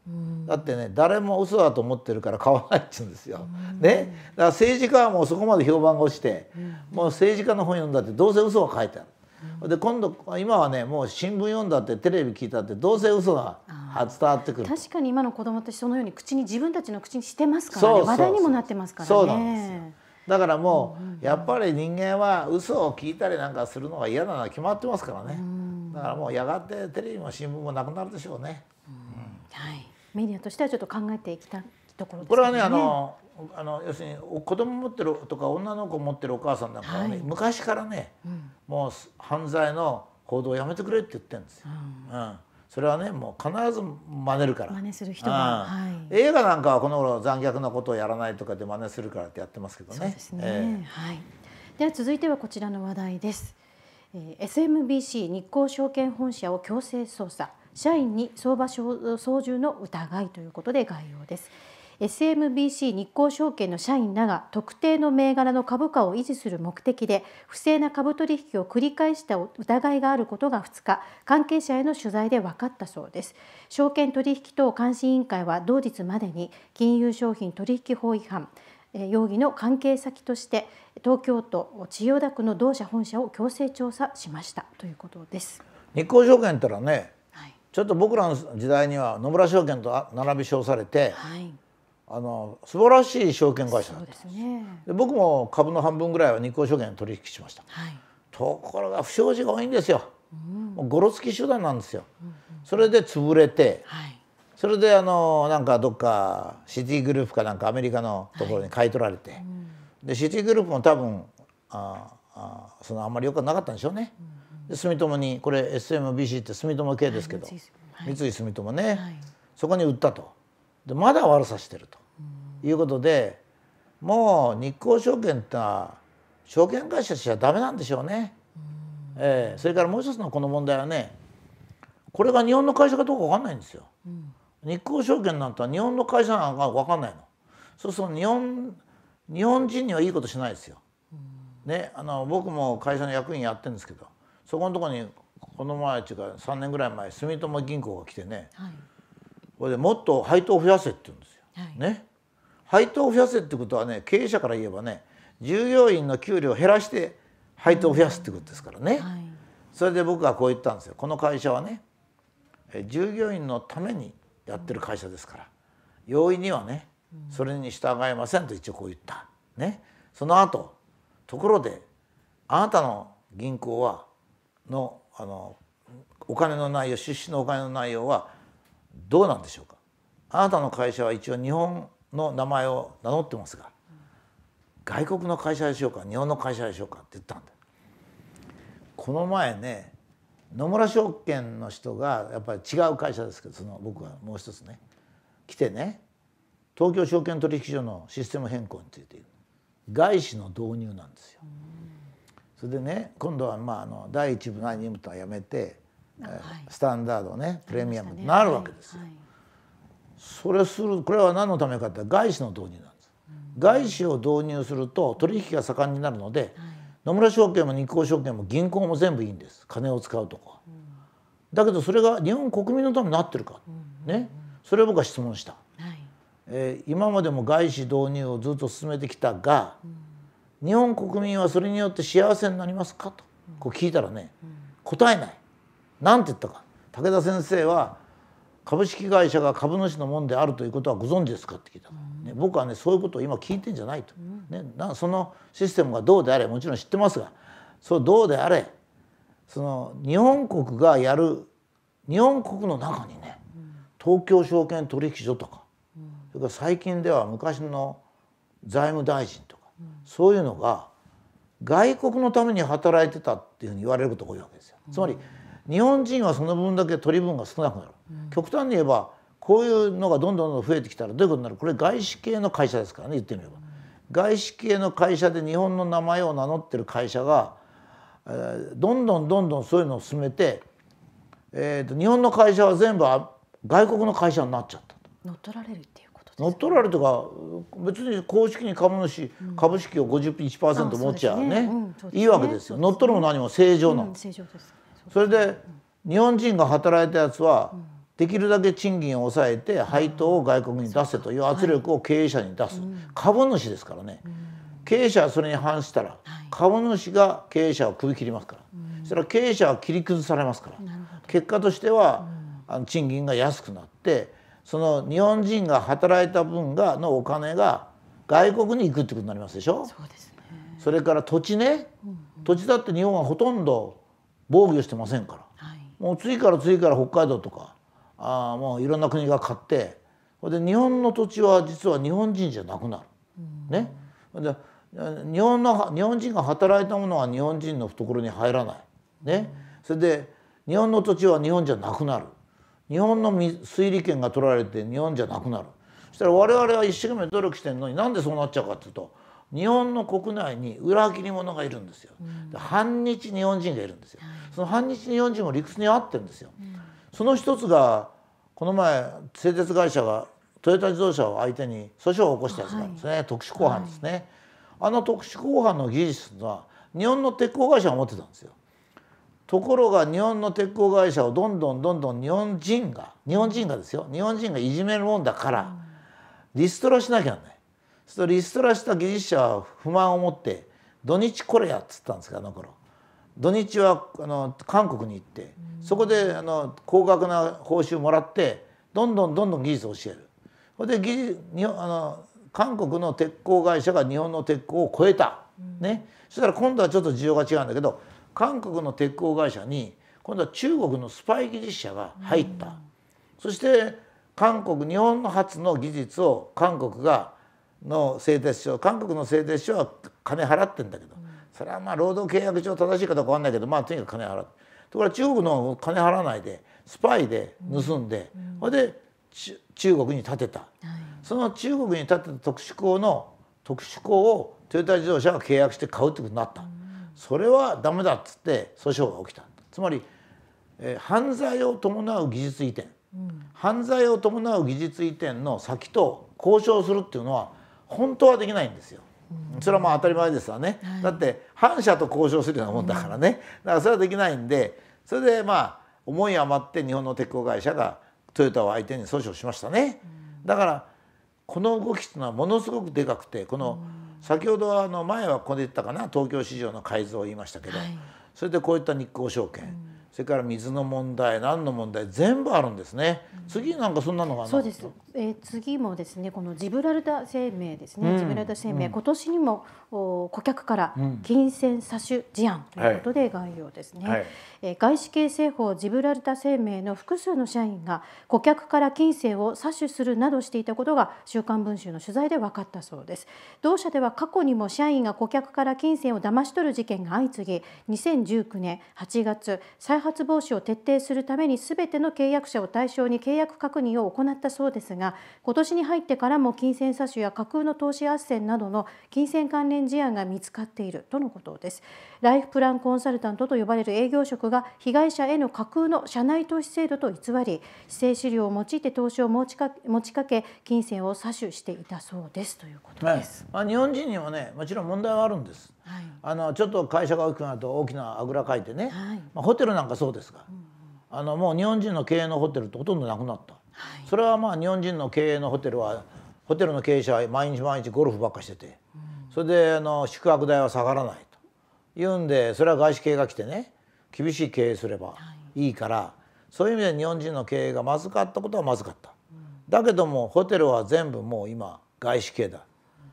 だってね誰も嘘だと思ってるから買わないって言うんですよ、ねだから政治家はもうそこまで評判が落ちて、もう政治家の本読んだってどうせ嘘が書いてある、で今度今はねもう新聞読んだってテレビ聞いたってどうせ嘘が伝わってくる確かに今の子供ってそのように口に自分たちの口にしてますからね話題にもなってますからねそうなんですよだからもうやっぱり人間は嘘を聞いたりなんかするのが嫌なのは決まってますからね、だからもうやがてテレビも新聞もなくなるでしょうね、はいメディアとしてはちょっと考えていきたいところ、ね、これはねあのあの要するに子供持ってるとか女の子持ってるお母さんなんかはね、はい、昔からね、うん、もう犯罪の行動をやめてくれって言ってるんですよ。うん、うんそれはねもう必ず真似るから真似する人が、うんはい、映画なんかはこの頃残虐なことをやらないとかで真似するからってやってますけどね。そうですね、えー、はい、では続いてはこちらの話題です。えー、SMBC 日興証券本社を強制捜査社員に相場操縦の疑いということで概要です。SMBC 日興証券の社員らが特定の銘柄の株価を維持する目的で不正な株取引を繰り返した疑いがあることが2日関係者への取材で分かったそうです証券取引等監視委員会は同日までに金融商品取引法違反容疑の関係先として東京都千代田区の同社本社を強制調査しましたということです日興証券ったらね、はい、ちょっと僕らの時代には野村証券と並び称されて、はい、あの素晴らしい証券会社だったんですで、ね、僕も株の半分ぐらいは日興証券取引しました、はい、ところが不祥事が多いんですよ、うん、ゴロつき手段なんですよ、うんうん、それで潰れて、はい、それであのなんかどっかシティグループかなんかアメリカのところに買い取られて、はいうん、でシティグループも多分ああそのあんまり良くなかったんでしょうね、うんうん、で住友にこれ SMBC って住友系ですけど、三井住友ね、そこに売ったと。でまだ悪さしてるということでもう日興証券ってのは証券会社としてはダメなんでしょうね。えー、それからもう一つのこの問題はねこれが日本の会社かどうか分かんないんですよ。うん、日興証券なんては日本の会社なのか分かんないの。そうすると日本日本人にはいいことしないですよ。うん、ね、あの僕も会社の役員やってるんですけどそこのとこにこの前っていうか3年ぐらい前住友銀行が来てね、はいこれでもっと配当を増やせって言うんですよ。はい、ね配当を増やせってことはね経営者から言えばね従業員の給料を減らして配当を増やすってことですからね、はい、それで僕はこう言ったんですよこの会社はね従業員のためにやってる会社ですから容易にはねそれに従いませんと一応こう言った。ね、その後ところであなたの銀行はのあのお金の内容出資のお金の内容はどうなんでしょうかあなたの会社は一応日本の名前を名乗ってますが外国の会社でしょうか日本の会社でしょうかって言ったんだこの前ね野村証券の人がやっぱり違う会社ですけどその僕はもう一つね来てね東京証券取引所のシステム変更について外資の導入なんですよ。それでね今度はまああの第一部第二部とはやめてスタンダードねプレミアムになるわけですよ。それするこれは何のためかって外資の導入なんです。外資を導入すると取引が盛んになるので、野村証券も日興証券も銀行も全部いいんです金を使うとこ、うん、だけどそれが日本国民のためになってるか、うん、ね、それを僕は質問した、はい、えー、今までも外資導入をずっと進めてきたが、うん、日本国民はそれによって幸せになりますかとこう聞いたらね、答えない何て言ったか武田先生は株式会社が株主のもんであるということはご存知ですかって聞いた、ね、僕はねそういうことを今聞いてんじゃないと、ね、なそのシステムがどうであれもちろん知ってますがそうどうであれその日本国がやる日本国の中にね東京証券取引所とかそれから最近では昔の財務大臣とかそういうのが外国のために働いてたっていうふうに言われることが多いわけですよ。つまり、日本人はその分だけ取り分が少なくなる、うん、極端に言えばこういうのがどんどんどん増えてきたらどういうことになるこれ外資系の会社ですからね言ってみれば、うん、外資系の会社で日本の名前を名乗ってる会社が、えー、どんどんどんどんそういうのを進めて、えーと、日本の会社は全部外国の会社になっちゃった乗っ取られるっていうことです、か乗っ取られるとか別に公式に株主、うん、株式を51%持っちゃうねああうねうん、ねいいわけですよ乗っ取るも何も正常な、うん、正常ですそれで日本人が働いたやつはできるだけ賃金を抑えて配当を外国に出せという圧力を経営者に出す株主ですからね経営者はそれに反したら株主が経営者を首切りますからそしたら経営者は切り崩されますから結果としてはあの賃金が安くなってその日本人が働いた分がのお金が外国に行くってことになりますでしょ。そうですね、それから土地ね、土地だって日本はほとんど防御してませんから、はい、もう次から次から北海道とかあもういろんな国が買ってそれで日本の土地は実は日本人じゃなくなる。ね、で日本の日本人が働いたものは日本人の懐に入らない。ね、それで日本の土地は日本じゃなくなる。日本の推理権が取られて日本じゃなくなる。そしたら我々は一生懸命努力してるのになんでそうなっちゃうかっていうと日本の国内に裏切り者がいるんですよ、うん、反日日本人がいるんですよ、はい、その反日日本人も理屈に合ってるんですよ、うん、その一つがこの前製鉄会社がトヨタ自動車を相手に訴訟を起こしたやつなんですね、はい、特殊鋼判ですね、はい、あの特殊鋼判の技術は日本の鉄鋼会社が持ってたんですよところが日本の鉄鋼会社をどんどんどんどん日本人が日本人がですよ日本人がいじめるもんだからリストラしなきゃなそリストラした技術者は不満を持って「土日これや」っつったんですかあの頃土日はあの韓国に行ってそこであの高額な報酬もらってどんどんどんどん技術を教えるそれで技日本あの韓国の鉄鋼会社が日本の鉄鋼を超えた、ね、そしたら今度はちょっと需要が違うんだけど韓国の鉄鋼会社に今度は中国のスパイ技術者が入った、そして韓国日本の初の技術を韓国がの製鉄所韓国の製鉄所は金払ってんだけど、それはまあ労働契約上正しいかどうかわかんないけどまあとにかく金払うところが中国の金払わないでスパイで盗んで、それで中国に建てた、その中国に建てた特殊鋼の特殊鋼をトヨタ自動車が契約して買うってことになった、それはダメだっつって訴訟が起きたつまり、え犯罪を伴う技術移転、犯罪を伴う技術移転の先と交渉するっていうのは本当はできないんですよ。それはまあ当たり前ですわね、はい、だって反社と交渉するようなもんだからね、だからそれはできないんでそれでまあ思い余って日本の鉄鋼会社がトヨタを相手に訴訟しましたね、だからこの動きっていうのはものすごくでかくてこの先ほどあの前はここで言ったかな東京市場の改造を言いましたけど、はい、それでこういった日興証券、それから水の問題何の問題全部あるんですね、うん、次なんかそんなのがそうです、えー、次もですねこのジブラルタ声明ですね、うん、ジブラルタ声明、うん、今年にも顧客から金銭詐取事案ということで概要ですね、はい、えー、外資系製法ジブラルタ生命の複数の社員が顧客から金銭を詐取するなどしていたことが週刊文春の取材で分かったそうです同社では過去にも社員が顧客から金銭を騙し取る事件が相次ぎ2019年8月再発防止を徹底するために全ての契約者を対象に契約確認を行ったそうですが今年に入ってからも金銭詐取や架空の投資斡旋などの金銭関連念事案が見つかっているとのことですライフプランコンサルタントと呼ばれる営業職が被害者への架空の社内投資制度と偽り資生資料を用いて投資を持ちか持ちかけ金銭を詐取していたそうですということです、まあ、日本人にもねもちろん問題はあるんです、はい、あのちょっと会社が大きくなると大きなあぐらかいてね、はい、まあ、ホテルなんかそうですが、うんあのもう日本人の経営のホテルってほとんどなくなった、はい、それはまあ日本人の経営のホテルはホテルの経営者は毎日毎日ゴルフばっかしててそれであの宿泊代は下がらないというんでそれは外資系が来てね厳しい経営すればいいから、そういう意味で日本人の経営がまずかったことはまずかった。だけどもホテルは全部もう今外資系だ。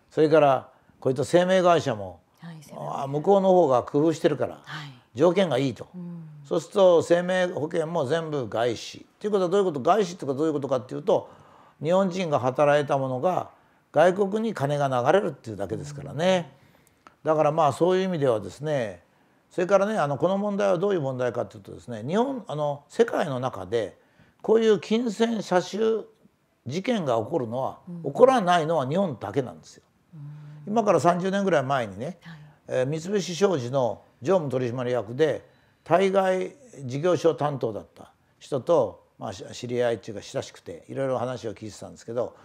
それからこういった生命会社も、向こうの方が工夫してるから、条件がいいと、そうすると生命保険も全部外資っていうことはどういうこと外資ってどういうことかっていうと日本人が働いたものが外国に金が流れるっていうだけですからねだからまあそういう意味ではですねそれからねあのこの問題はどういう問題かというとですね日本あの世界の中でこういう金銭詐収事件が起こるのは、起こらないのは日本だけなんですよ。今から30年ぐらい前にね、え三菱商事の常務取締役で対外事業所担当だった人と、まあ、知り合いっていうか親しくていろいろ話を聞いてたんですけど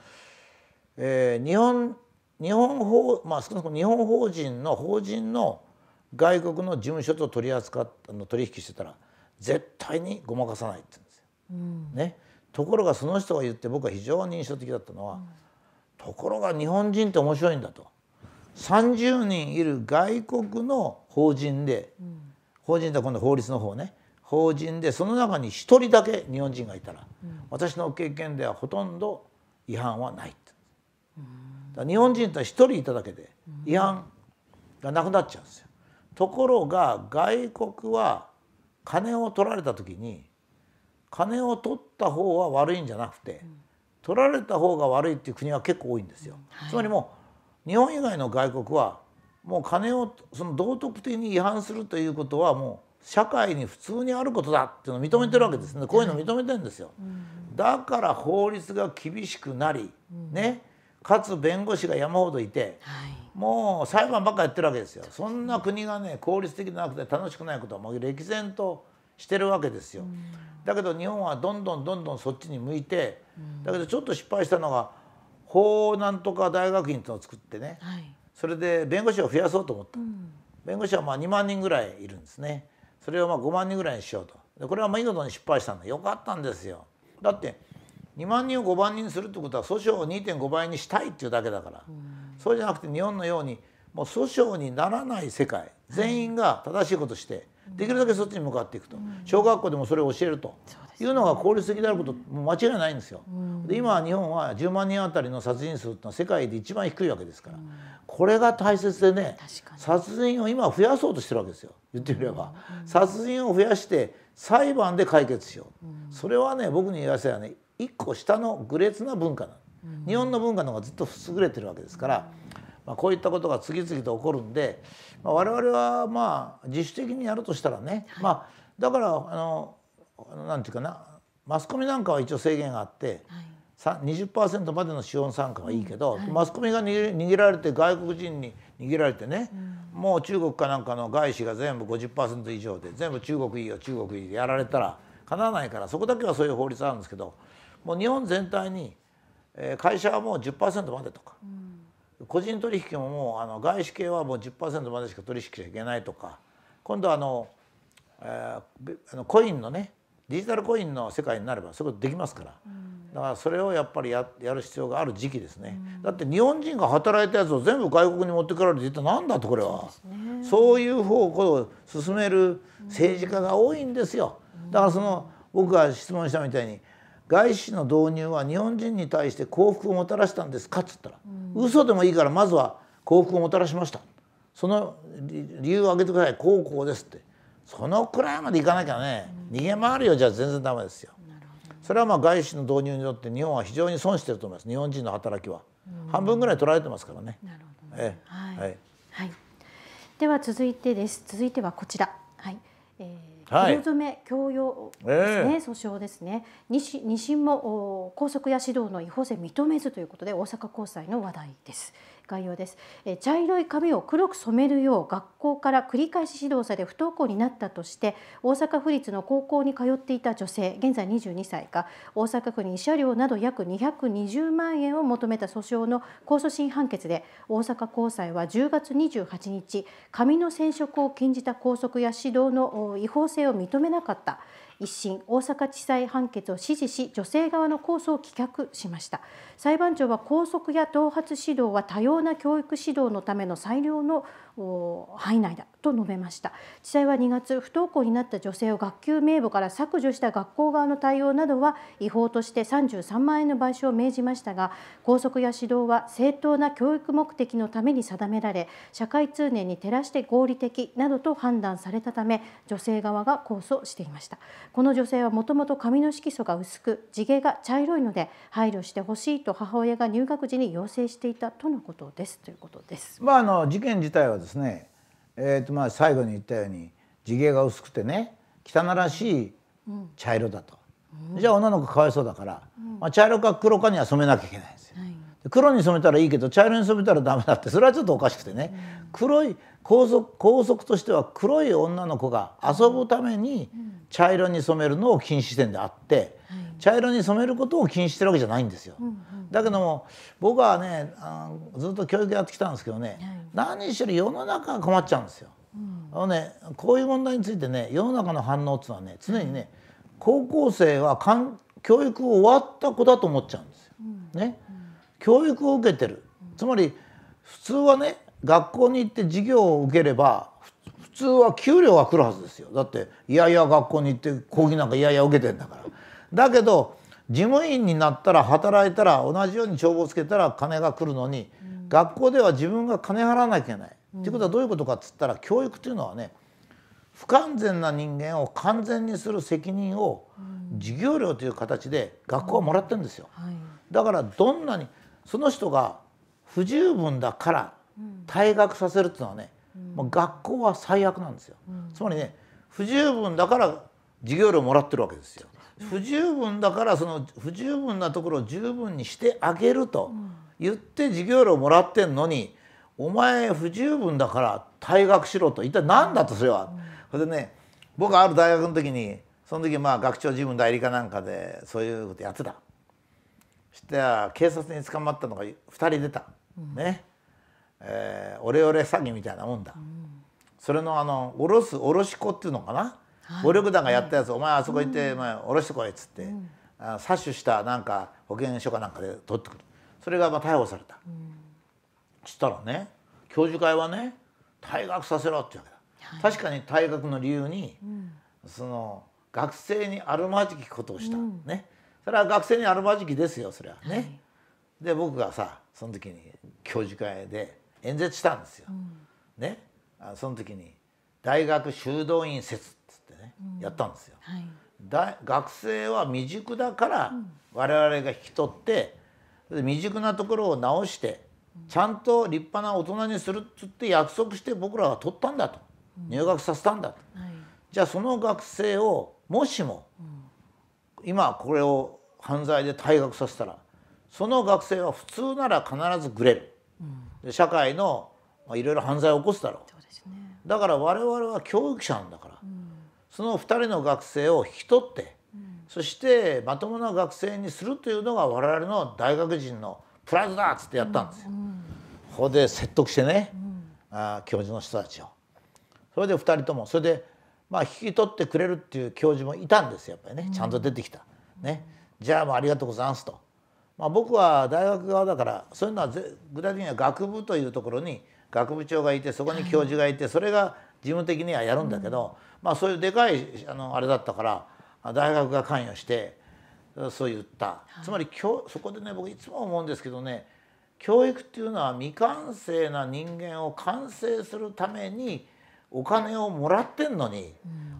えー、日本日本法まあ少なくとも日本法人の法人の外国の事務所と取り扱っあの取引してたら絶対にごまかさないって言うんですよ。うん、ね、ところがその人が言って僕は非常に印象的だったのは、うん、ところが日本人って面白いんだと30人いる外国の法人で、うん、法人って今度法律の方ね法人でその中に1人だけ日本人がいたら、私の経験ではほとんど違反はないって日本人って1人いただけで違反がなくなっちゃうんですよ。ところが外国は金を取られた時に金を取った方は悪いんじゃなくて取られた方が悪いっていう国は結構多いんですよ。つまりもう日本以外の外国はもう金をその道徳的に違反するということはもう社会に普通にあることだっていうのを認めてるわけですねこういうのを認めてるんですよ。だから法律が厳しくなりねかつ弁護士が山ほどいて、はい、もう裁判ばっかやってるわけですよそんな国がね効率的でなくて楽しくないことはもう歴然としてるわけですよ。だけど日本はどんどんどんどんそっちに向いてだけどちょっと失敗したのが法なんとか大学院ってのを作ってね、はい、それで弁護士を増やそうと思った、うん、弁護士はまあ2万人ぐらいいるんですねそれをまあ5万人ぐらいにしようとでこれはいい見事に失敗したんだよかったんですよだって2万人を5万人にするってことは訴訟を2.5倍にしたいっていうだけだから、うん、そうじゃなくて日本のようにもう訴訟にならない世界全員が正しいことして、できるだけそっちに向かっていくと、うん、小学校でもそれを教えるというのが効率的であることも間違いないんですよ。で今日本は10万人あたりの殺人数ってのは世界で一番低いわけですから、これが大切でね殺人を今増やそうとしてるわけですよ言ってみれば、殺人を増やして裁判で解決しよう、それはね僕に言わせやね一個下のグレーな文化なの、日本の文化の方がずっと優れてるわけですから、まあ、こういったことが次々と起こるんで、まあ、我々はまあ自主的にやるとしたらね、はい、まあ、だからあのなんていうかなマスコミなんかは一応制限があって。はい20%までの資本参加はいいけど、はい、マスコミが握られて外国人に握られてね、うん、もう中国かなんかの外資が全部50%以上で全部中国いいよ中国いいよやられたらかなわないからそこだけはそういう法律あるんですけどもう日本全体に会社はもう10%までとか、うん、個人取引ももうあの外資系はもう10%までしか取引しちゃいけないとか今度はあの、えー、コインのねデジタルコインの世界になればそういうことできますから、うん、だからそれをやっぱりややる必要がある時期ですね、うん、だって日本人が働いたやつを全部外国に持ってくられて一体何だとこれはそう、ね,、いう方向を進める政治家が多いんですよ、だからその僕が質問したみたいに外資の導入は日本人に対して幸福をもたらしたんですかっつったら、うん、嘘でもいいからまずは幸福をもたらしましたその理由を挙げてくださいこうこうですってそのくらいまでいかなきゃね、うん、逃げ回るよじゃ全然ダメですよ、ね、それはまあ外資の導入によって日本は非常に損してると思います日本人の働きは、うん、半分ぐらい取られてますからね、ね、ええ、はい、はい、では続いてです続いてはこちらはい、えー黒染め強要ですね、えー、訴訟ですね二審も拘束や指導の違法性認めずということで大阪高裁の話題です。概要です、え茶色い髪を黒く染めるよう学校から繰り返し指導され不登校になったとして大阪府立の高校に通っていた女性現在22歳が大阪府に慰謝料など約220万円を求めた訴訟の控訴審判決で大阪高裁は10月28日髪の染色を禁じた校則や指導の違法性を認めなかった一審大阪地裁判決を支持し女性側の控訴を棄却しました裁判長は拘束や頭髪指導は多様な教育指導のための最良の範囲内だと述べました地裁は2月不登校になった女性を学級名簿から削除した学校側の対応などは違法として33万円の賠償を命じましたが校則や指導は正当な教育目的のために定められ社会通念に照らして合理的などと判断されたため女性側が控訴していましたこの女性はもともと髪の色素が薄く地毛が茶色いので配慮してほしいと母親が入学時に要請していたとのことですということですまああの事件自体はですですね、えー、とまあ最後に言ったように地毛が薄くてね汚らしい茶色だと、うん、じゃあ女の子かわいそうだから、うん、まあ、茶色か黒かには染めなきゃいけないんですよ。はい、黒に染めたらいいけど茶色に染めたらダメだってそれはちょっとおかしくてね、うん、黒い校則校則としては黒い女の子が遊ぶために茶色に染めるのを禁止点であって、はい茶色に染めることを禁止してるわけじゃないんですよ。だけども僕はねあのずっと教育やってきたんですけどね、何しろ世の中が困っちゃうんですよ。あのねこういう問題についてね世の中の反応っていうのはね常にね高校生はかん教育を終わった子だと思っちゃうんですよ。ね、教育を受けてるつまり普通はね学校に行って授業を受ければ普通は給料が来るはずですよだっていやいや学校に行って講義なんかいやいや受けてんだからだけど事務員になったら働いたら同じように帳簿つけたら金が来るのに、うん、学校では自分が金払わなきゃいけない。うん、っていうことはどういうことかっつったら教育というのはね不完全な人間を完全にする責任を授業料という形で学校はもらってるんですよ。うんはい、だからどんなにその人が不十分だから退学させるっていうのはね、もう学校は最悪なんですよ。つまりね不十分だから授業料もらってるわけですよ。不十分だからその不十分なところを十分にしてあげると言って授業料もらってんのにお前不十分だから退学しろと一体何だとそれは。それでね僕ある大学の時にその時まあ学長事務代理かなんかでそういうことやってた。そしたら警察に捕まったのが2人出た。ね。えー、オレオレ詐欺みたいなもんだ。それのあのおろすおろし子っていうのかな。暴力団がやったやつ、お前あそこ行って、まあ、下ろしてこいっつって、あ殺首したなんか保健所かなんかで取ってくるそれがまあ逮捕された、そしたらね教授会はね退学させろって言うわけだ、確かに退学の理由に、その学生にあるまじきことをした、ねそれは学生にあるまじきですよそれはね、で僕がさその時に教授会で演説したんですよ、ねその時に大学修道院説やったんですよ。うんはい、だ学生は未熟だから我々が引き取って、未熟なところを直してちゃんと立派な大人にするっつって約束して僕らは取ったんだと、入学させたんだと、はい、じゃあその学生をもしも今これを犯罪で退学させたらその学生は普通なら必ずグレる、うん、社会のいろいろ犯罪を起こすだろう、ね、だから我々は教育者なんだから、うその2人の学生を引き取って、うん、そしてまともな学生にするというのが我々の大学人のプライドだっつってやったんですよ。うん、ここで説得してね、うん、あ教授の人たちを。それで2人ともそれでまあ引き取ってくれるっていう教授もいたんですやっぱりねちゃんと出てきた。ね、じゃあもうありがとうございますと。まあ、僕は大学側だからそういうのは具体的には学部というところに学部長がいてそこに教授がいて、それが事務的にはやるんだけど、うんまあ、そういうでかいあのあれだったから大学が関与してそう言った、つまりそこでね僕いつも思うんですけどね教育っていうのは未完成な人間を完成するためにお金をもらってんのに、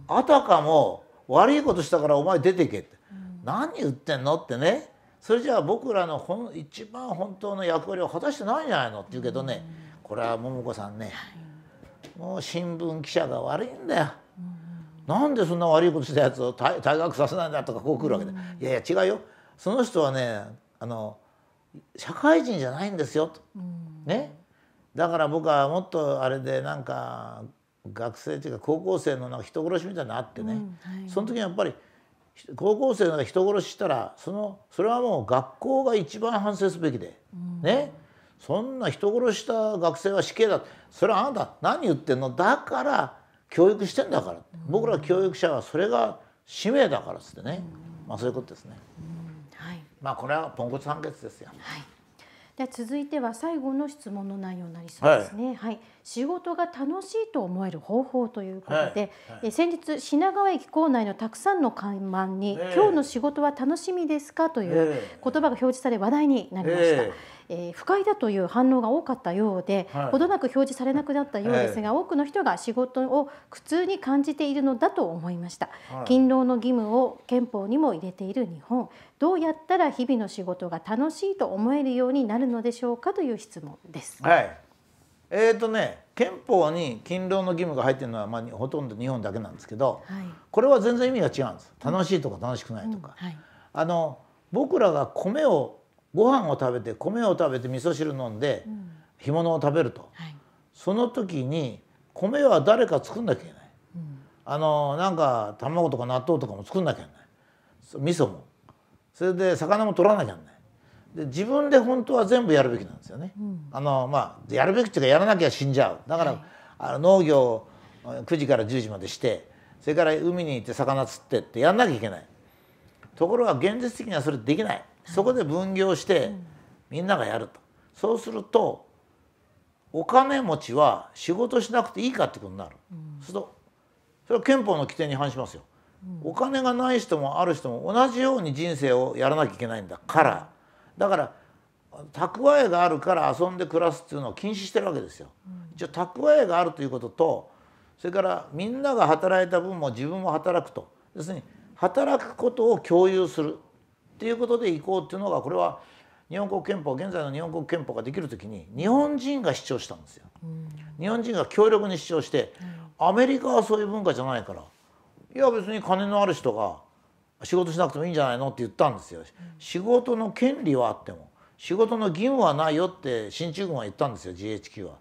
うん、あたかも悪いことしたからお前出てけって、うん、何言ってんのってねそれじゃあ僕らのほん一番本当の役割を果たしてないんじゃないのって言うけどね、うん、これは桃子さんね、もう新聞記者が悪いんだよ。なんでそんな悪いことしたやつを退学させないんだとかこう来るわけで、いやいや違うよその人はねあの社会人じゃないんですよと、ねだから僕はもっとあれでなんか学生っていうか高校生のなんか人殺しみたいなのあってね、うんはい、その時にやっぱり高校生が人殺ししたらそのそれはもう学校が一番反省すべきで、うん、ねそんな人殺した学生は死刑だそれはあなた何言ってんのだから教育してんだから僕ら教育者はそれが使命だからっつってね、まあ、そういうことですね。はい、まあこれはポンコツ判決ですよ。はい。で続いては最後の質問の内容になりそうですね。はい、はい、仕事が楽しいと思える方法ということで、はいはい、先日品川駅構内のたくさんの看板に、えー、今日の仕事は楽しみですかという言葉が表示され話題になりました。えーえーえー、不快だという反応が多かったようで、はい、ほどなく表示されなくなったようですが、えー、多くの人が仕事を苦痛に感じているのだと思いました、はい、勤労の義務を憲法にも入れている日本どうやったら日々の仕事が楽しいと思えるようになるのでしょうかという質問です。はいえーとね、憲法に勤労の義務が入ってるのは、まあ、ほとんど日本だけなんですけど、はい、これは全然意味が違うんです楽しいとか楽しくないとか、あの僕らが米をご飯を食べて米を食べて味噌汁飲んで、干物を食べると、はい、その時に米は誰か作んなきゃいけない、うん、あのなんか卵とか納豆とかも作んなきゃいけない味噌もそれで魚も取らなきゃいけないで自分で本当は全部やるべきなんですよね、うん、あのまあやるべきっていうかやらなきゃ死んじゃうだから、はい、あの農業9時から10時までしてそれから海に行って魚釣ってってやんなきゃいけないところが現実的にはそれできないそこで分業してみんながやると、そうするとお金持ちは仕事しなくていいかってことになる、うん、それそれは憲法の規定に反しますよ、うん、お金がない人もある人も同じように人生をやらなきゃいけないんだからだから蓄えがあるから遊んで暮らすっていうのを禁止してるわけですよ。じゃあ蓄えがあるということとそれからみんなが働いた分も自分も働くと要するに働くことを共有するっていうことで行こうっていうのがこれは日本国憲法現在の日本国憲法ができる時に日本人が主張したんですよ。日本人が強力に主張して、アメリカはそういう文化じゃないからいや別に金のある人が仕事しなくてもいいんじゃないのって言ったんですよ。仕事の権利はあっても仕事の義務はないよって進駐軍は言ったんですよ GHQ は。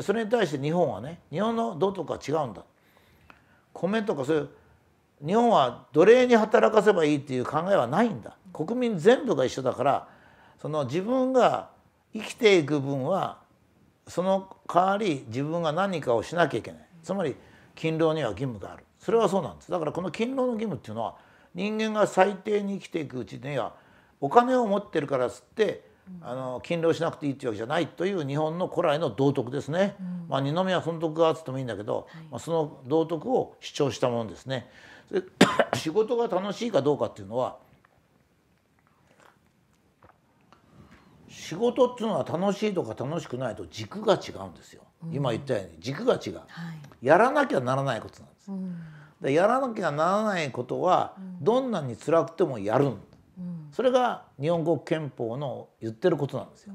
それに対して日本はね日本のどうとか違うんだ米とかそういう日本は奴隷に働かせばいいっていう考えはないんだ国民全部が一緒だからその自分が生きていく分はその代わり自分が何かをしなきゃいけないつまり勤労には義務があるそれはそうなんですだからこの勤労の義務っていうのは人間が最低に生きていくうちにはお金を持ってるからっつってあの勤労しなくていいっていうわけじゃないという日本の古来の道徳ですね、うん、まあ、二宮尊徳があってもいいんだけど、はい、まあ、その道徳を主張したものですね。仕事が楽しいかどうかっていうのは仕事っていうのは楽しいとか楽しくないと軸が違うんですよ、うん、今言ったように軸が違う、はい、やらなきゃならないことなんです、うん、でやらなきゃならないことはどんなに辛くてもやる、うん、それが日本国憲法の言ってることなんですよ、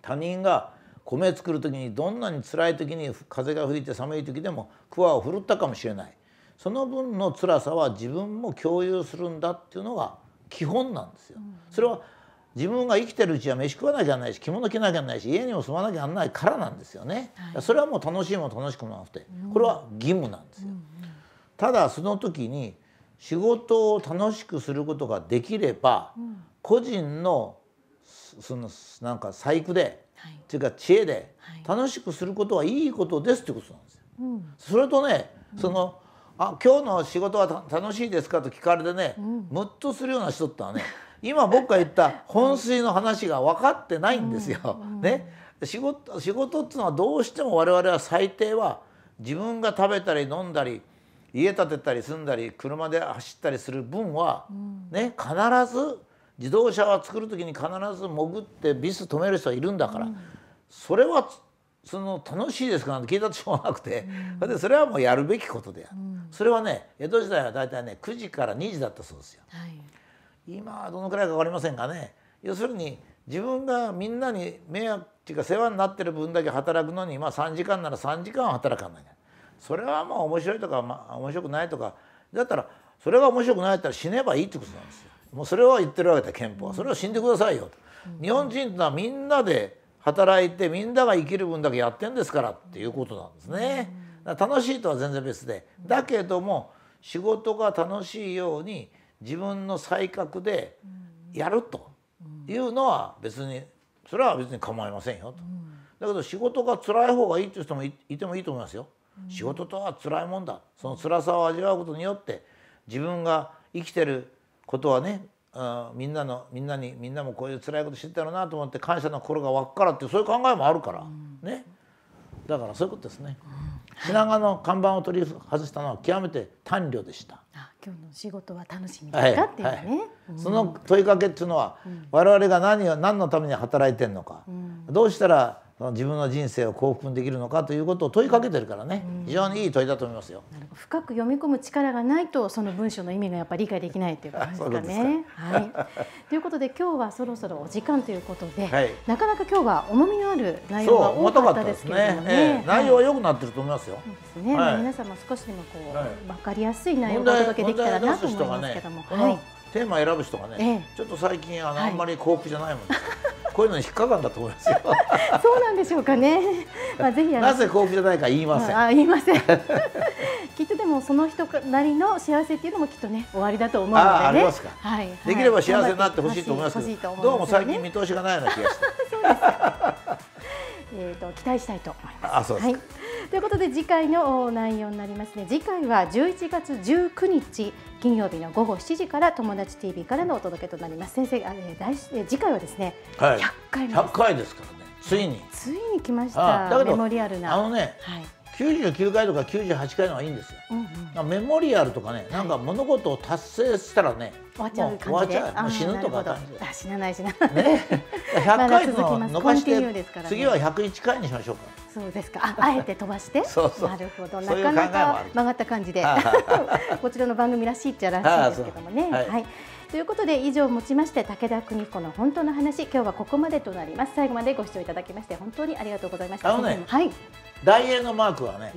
他人が米作る時にどんなに辛い時に風が吹いて寒い時でも桑をふるったかもしれないその分の辛さは自分も共有するんだっていうのが基本なんですよ。それは自分が生きてるうちは飯食わなきゃないし着物着なきゃないし家にも住まなきゃなんないからなんですよね、はい、それはもう楽しいも楽しくもなくてこれは義務なんですよ、うんうん、ただその時に仕事を楽しくすることができれば、うん、個人のそのなんか細工で、はい、っていうか知恵で楽しくすることはいいことですってことなんですよ、うん、それとねその、あ今日の仕事は楽しいですかと聞かれてね、うん、ムッとするような人ってのはね今僕が言った本水の話が分かってないんですよ。ね、仕事仕事っていうのはどうしても我々は最低は自分が食べたり飲んだり家建てたり住んだり車で走ったりする分は、ね、必ず自動車は作る時に必ず潜ってビス止める人はいるんだから、それはその楽しいですかなんて聞いたとしょうがなくて、うん、でそれはもうやるべきことである、うん、それはね江戸時代は大体ね9時から2時だったそうですよ、はい、今はどのくらいか分かりませんがね要するに自分がみんなに迷惑っていうか世話になってる分だけ働くのに、まあ、3時間なら3時間は働かないそれはまあ面白いとか、まあ、面白くないとかだったらそれが面白くないったら死ねばいいってことなんですよもうそれは言ってるわけだ憲法はそれは死んでくださいよと、うん、日本人はみんなで働いてみんなが生きる分だけやってんですからっていうことなんですね。楽しいとは全然別でだけども仕事が楽しいように自分の才覚でやるというのは別にそれは別に構いませんよと。だけど仕事が辛い方がいいという人もいてもいいと思いますよ。仕事とは辛いもんだその辛さを味わうことによって自分が生きてることはねあみんなのみんなにみんなもこういう辛いこと知ってたろうなと思って感謝の心が湧くからってそういう考えもあるから、うん、ねだからそういうことですね、うん、品川の看板を取り外したのは極めて短慮でした今日の仕事は楽しみですか、っていうね、はいうん、その問いかけっていうのは、我々が何を何のために働いてるのか、どうしたら自分の人生を幸福にできるのかということを問いかけてるからね、うん、非常にいい問いだと思いますよ。深く読み込む力がないとその文章の意味がやっぱり理解できないと いうことですかね。かはい、ということで今日はそろそろお時間ということで、はい、なかなか今日は重みのある内容が多かったですけれどもね。ねえー、内容は良くなってると思いますよ。そうですね、はい、皆さんも少しでもこう、はい、分かりやすい内容をお届けできたらなと思いますけども。ね、はい、テーマ選ぶ人がね、えー、ちょっと最近あの、あんまり幸福じゃないもんです。こういうのに引っかかるんだと思いますよ そうなんでしょうかねまあぜひなぜ幸福じゃないか言いません、あ、言いません きっとでもその人なりの幸せっていうのもきっとね終わりだと思うので、ね、あありますか、はい、できれば幸せになってほしいと思いますど、うも最近見通しがないような気がして えーと、と期待したいと思います。あそうですはいということで次回の内容になりますね次回は11月19日金曜日の午後7時から友達 TV からのお届けとなります先生あれ大次回はですね、はい、100回目です100回ですからねついについに来ましたメモリアルなあのね、はい99回とか98回のはいいんですよ、うんうん、メモリアルとかねなんか物事を達成したらね、終わっちゃうもう死ぬとか死なない死なない、ね、100 回の逃して、ね、次は101回にしましょうかそうですかあえて飛ばして そうそうなるほどなかなか曲がった感じで こちらの番組らしいっちゃらしいですけどもねはい、はいということで以上をもちまして武田邦彦の本当の話今日はここまでとなります最後までご視聴いただきまして本当にありがとうございましたあのね、はい大円のマークはね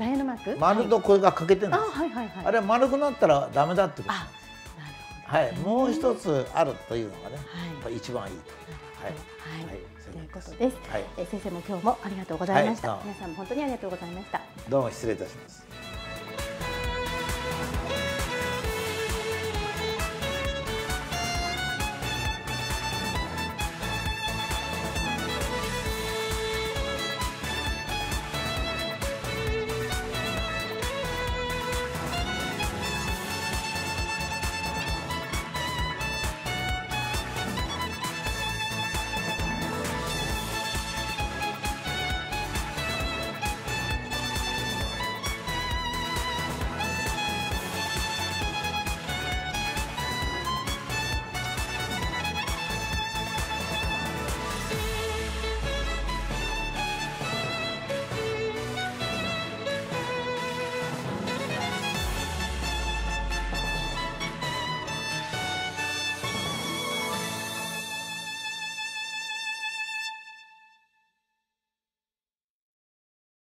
丸とこれが欠けてるんです、はいはいはい、あれは丸くなったらダメだってことですはい、もう一つあるというのがね、はい、一番いいと。はい、はい、はい、ということです。はい、え先生も今日もありがとうございました、はい、皆さんも本当にありがとうございました。どうも失礼いたします。